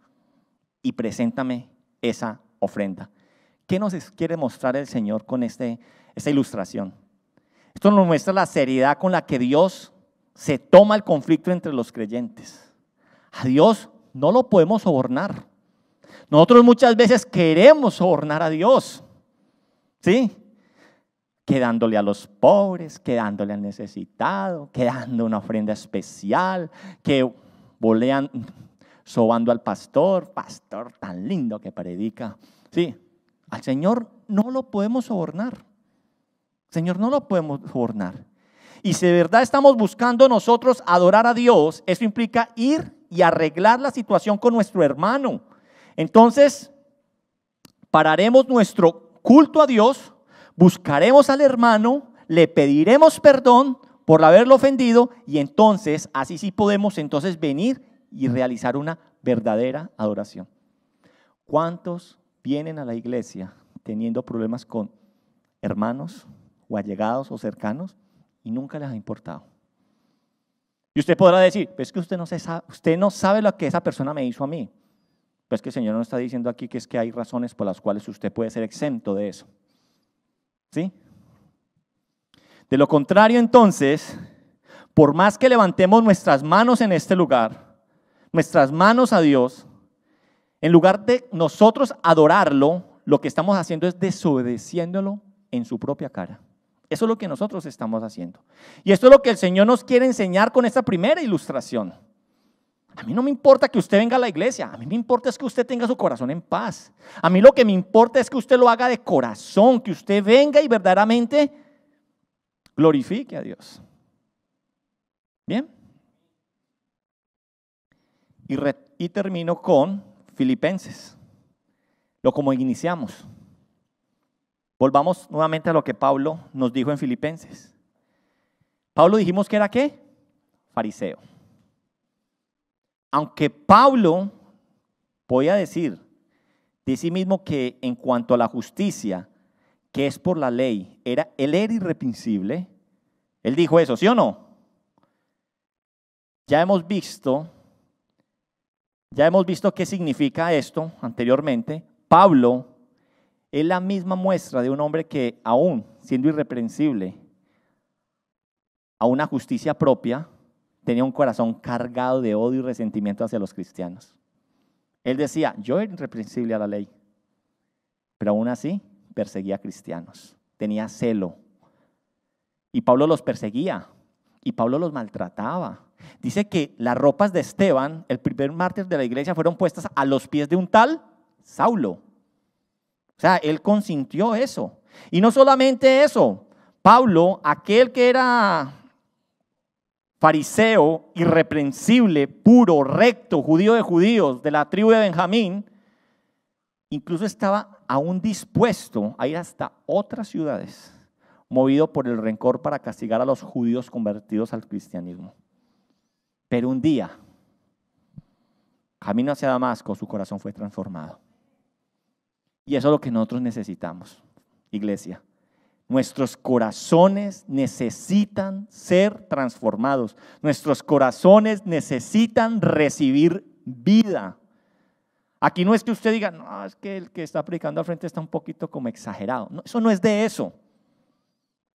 y preséntame esa ofrenda. ¿Qué nos quiere mostrar el Señor con este, esta ilustración? Esto nos muestra la seriedad con la que Dios se toma el conflicto entre los creyentes. A Dios no lo podemos sobornar. Nosotros muchas veces queremos sobornar a Dios. ¿Sí? quedándole a los pobres, quedándole al necesitado, quedando una ofrenda especial, que bolean sobando al pastor, pastor tan lindo que predica. Sí, al Señor no lo podemos sobornar. Señor, no lo podemos sobornar. Y si de verdad estamos buscando nosotros adorar a Dios, eso implica ir y arreglar la situación con nuestro hermano. Entonces, pararemos nuestro culto a Dios buscaremos al hermano, le pediremos perdón por haberlo ofendido y entonces, así sí podemos entonces venir y realizar una verdadera adoración. ¿Cuántos vienen a la iglesia teniendo problemas con hermanos o allegados o cercanos y nunca les ha importado? Y usted podrá decir, pues que usted no, sabe, usted no sabe lo que esa persona me hizo a mí. Pues que el Señor no está diciendo aquí que es que hay razones por las cuales usted puede ser exento de eso. ¿Sí? De lo contrario, entonces, por más que levantemos nuestras manos en este lugar, nuestras manos a Dios, en lugar de nosotros adorarlo, lo que estamos haciendo es desobedeciéndolo en su propia cara. Eso es lo que nosotros estamos haciendo. Y esto es lo que el Señor nos quiere enseñar con esta primera ilustración. A mí no me importa que usted venga a la iglesia, a mí me importa es que usted tenga su corazón en paz. A mí lo que me importa es que usted lo haga de corazón, que usted venga y verdaderamente glorifique a Dios. Bien. Y, termino con Filipenses, lo como iniciamos. Volvamos nuevamente a lo que Pablo nos dijo en Filipenses. Pablo dijimos que era qué? Fariseo. Aunque Pablo, voy a decir, de sí mismo que en cuanto a la justicia, que es por la ley, era, él era irreprensible, él dijo eso, ¿sí o no? Ya hemos visto, ya hemos visto qué significa esto anteriormente. Pablo es la misma muestra de un hombre que aún siendo irreprensible, a una justicia propia, tenía un corazón cargado de odio y resentimiento hacia los cristianos. Él decía, yo era irreprensible a la ley, pero aún así perseguía a cristianos, tenía celo. Y Pablo los perseguía, y Pablo los maltrataba. Dice que las ropas de Esteban, el primer mártir de la iglesia, fueron puestas a los pies de un tal Saulo. O sea, él consintió eso. Y no solamente eso, Pablo, aquel que era fariseo, irreprensible, puro, recto, judío de judíos, de la tribu de Benjamín, incluso estaba aún dispuesto a ir hasta otras ciudades, movido por el rencor para castigar a los judíos convertidos al cristianismo. Pero un día, camino hacia Damasco, su corazón fue transformado. Y eso es lo que nosotros necesitamos, iglesia Nuestros corazones necesitan ser transformados. Nuestros corazones necesitan recibir vida. Aquí no es que usted diga, no, es que el que está predicando al frente está un poquito como exagerado. No, eso no es de eso.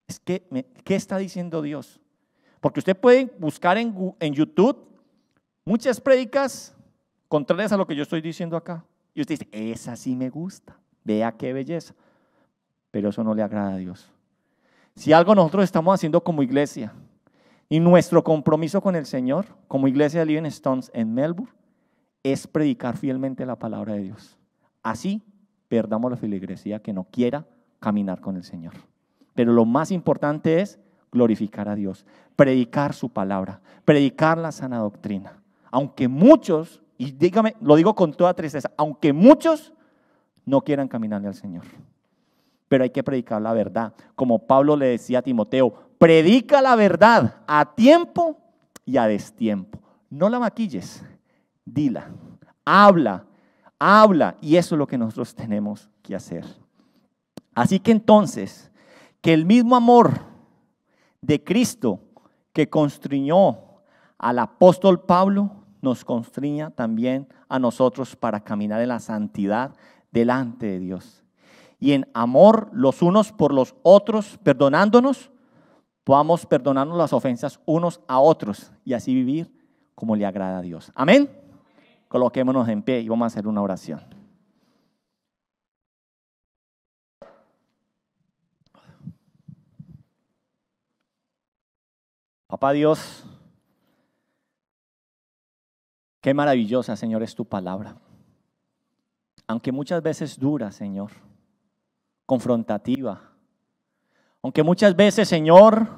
Es que, ¿qué está diciendo Dios? Porque usted puede buscar en, en YouTube muchas predicas contrarias a lo que yo estoy diciendo acá. Y usted dice, esa sí me gusta. Vea qué belleza pero eso no le agrada a Dios. Si algo nosotros estamos haciendo como iglesia y nuestro compromiso con el Señor, como iglesia de Living Stones en Melbourne, es predicar fielmente la palabra de Dios. Así perdamos la filigresía que no quiera caminar con el Señor. Pero lo más importante es glorificar a Dios, predicar su palabra, predicar la sana doctrina. Aunque muchos, y dígame, lo digo con toda tristeza, aunque muchos no quieran caminarle al Señor pero hay que predicar la verdad. Como Pablo le decía a Timoteo, predica la verdad a tiempo y a destiempo. No la maquilles, dila, habla, habla. Y eso es lo que nosotros tenemos que hacer. Así que entonces, que el mismo amor de Cristo que constriñó al apóstol Pablo nos constriña también a nosotros para caminar en la santidad delante de Dios y en amor los unos por los otros, perdonándonos, podamos perdonarnos las ofensas unos a otros y así vivir como le agrada a Dios. Amén. Coloquémonos en pie y vamos a hacer una oración. Papá Dios, qué maravillosa, Señor, es tu palabra. Aunque muchas veces dura, Señor confrontativa. Aunque muchas veces, Señor,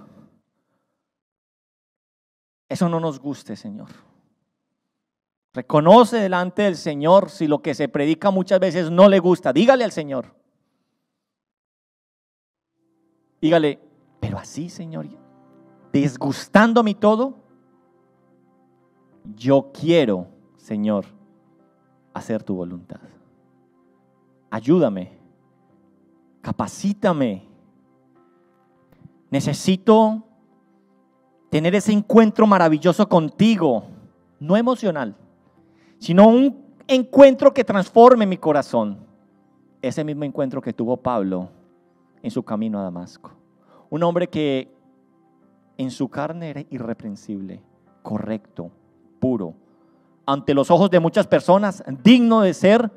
eso no nos guste, Señor. Reconoce delante del Señor si lo que se predica muchas veces no le gusta. Dígale al Señor. Dígale, pero así, Señor, desgustándome todo, yo quiero, Señor, hacer tu voluntad. Ayúdame capacítame. Necesito tener ese encuentro maravilloso contigo, no emocional, sino un encuentro que transforme mi corazón. Ese mismo encuentro que tuvo Pablo en su camino a Damasco. Un hombre que en su carne era irreprensible, correcto, puro, ante los ojos de muchas personas, digno de ser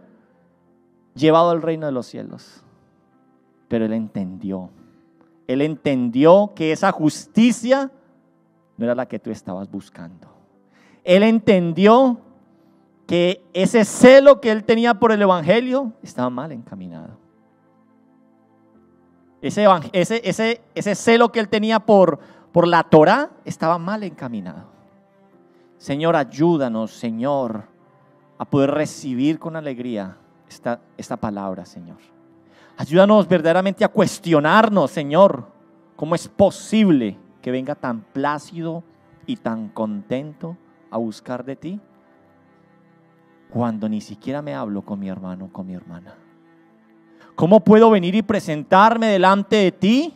llevado al reino de los cielos. Pero él entendió. Él entendió que esa justicia no era la que tú estabas buscando. Él entendió que ese celo que él tenía por el Evangelio estaba mal encaminado. Ese, ese, ese, ese celo que él tenía por, por la Torah estaba mal encaminado. Señor, ayúdanos, Señor, a poder recibir con alegría esta, esta palabra, Señor. Ayúdanos verdaderamente a cuestionarnos, Señor, cómo es posible que venga tan plácido y tan contento a buscar de ti cuando ni siquiera me hablo con mi hermano o con mi hermana. ¿Cómo puedo venir y presentarme delante de ti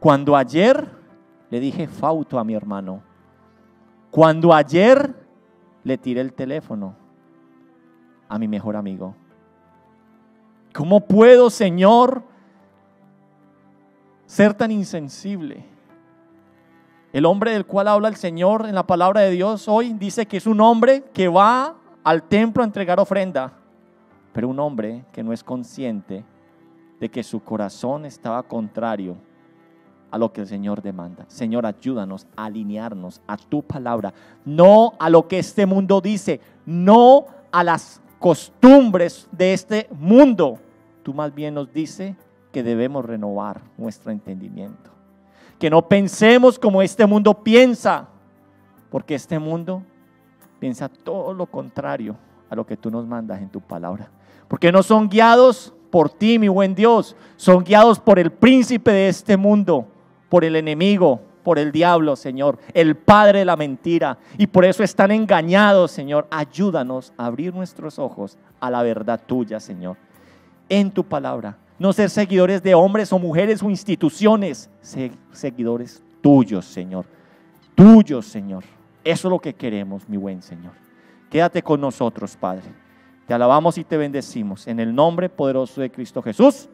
cuando ayer le dije fauto a mi hermano? Cuando ayer le tiré el teléfono a mi mejor amigo. ¿Cómo puedo, Señor, ser tan insensible? El hombre del cual habla el Señor en la palabra de Dios hoy dice que es un hombre que va al templo a entregar ofrenda, pero un hombre que no es consciente de que su corazón estaba contrario a lo que el Señor demanda. Señor, ayúdanos a alinearnos a tu palabra, no a lo que este mundo dice, no a las costumbres de este mundo. Tú más bien nos dice que debemos renovar nuestro entendimiento. Que no pensemos como este mundo piensa, porque este mundo piensa todo lo contrario a lo que tú nos mandas en tu palabra. Porque no son guiados por ti, mi buen Dios, son guiados por el príncipe de este mundo, por el enemigo, por el diablo, Señor, el padre de la mentira. Y por eso están engañados, Señor. Ayúdanos a abrir nuestros ojos a la verdad tuya, Señor en tu palabra. No ser seguidores de hombres o mujeres o instituciones, ser seguidores tuyos, Señor. Tuyos, Señor. Eso es lo que queremos, mi buen Señor. Quédate con nosotros, Padre. Te alabamos y te bendecimos en el nombre poderoso de Cristo Jesús.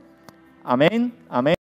Amén, amén.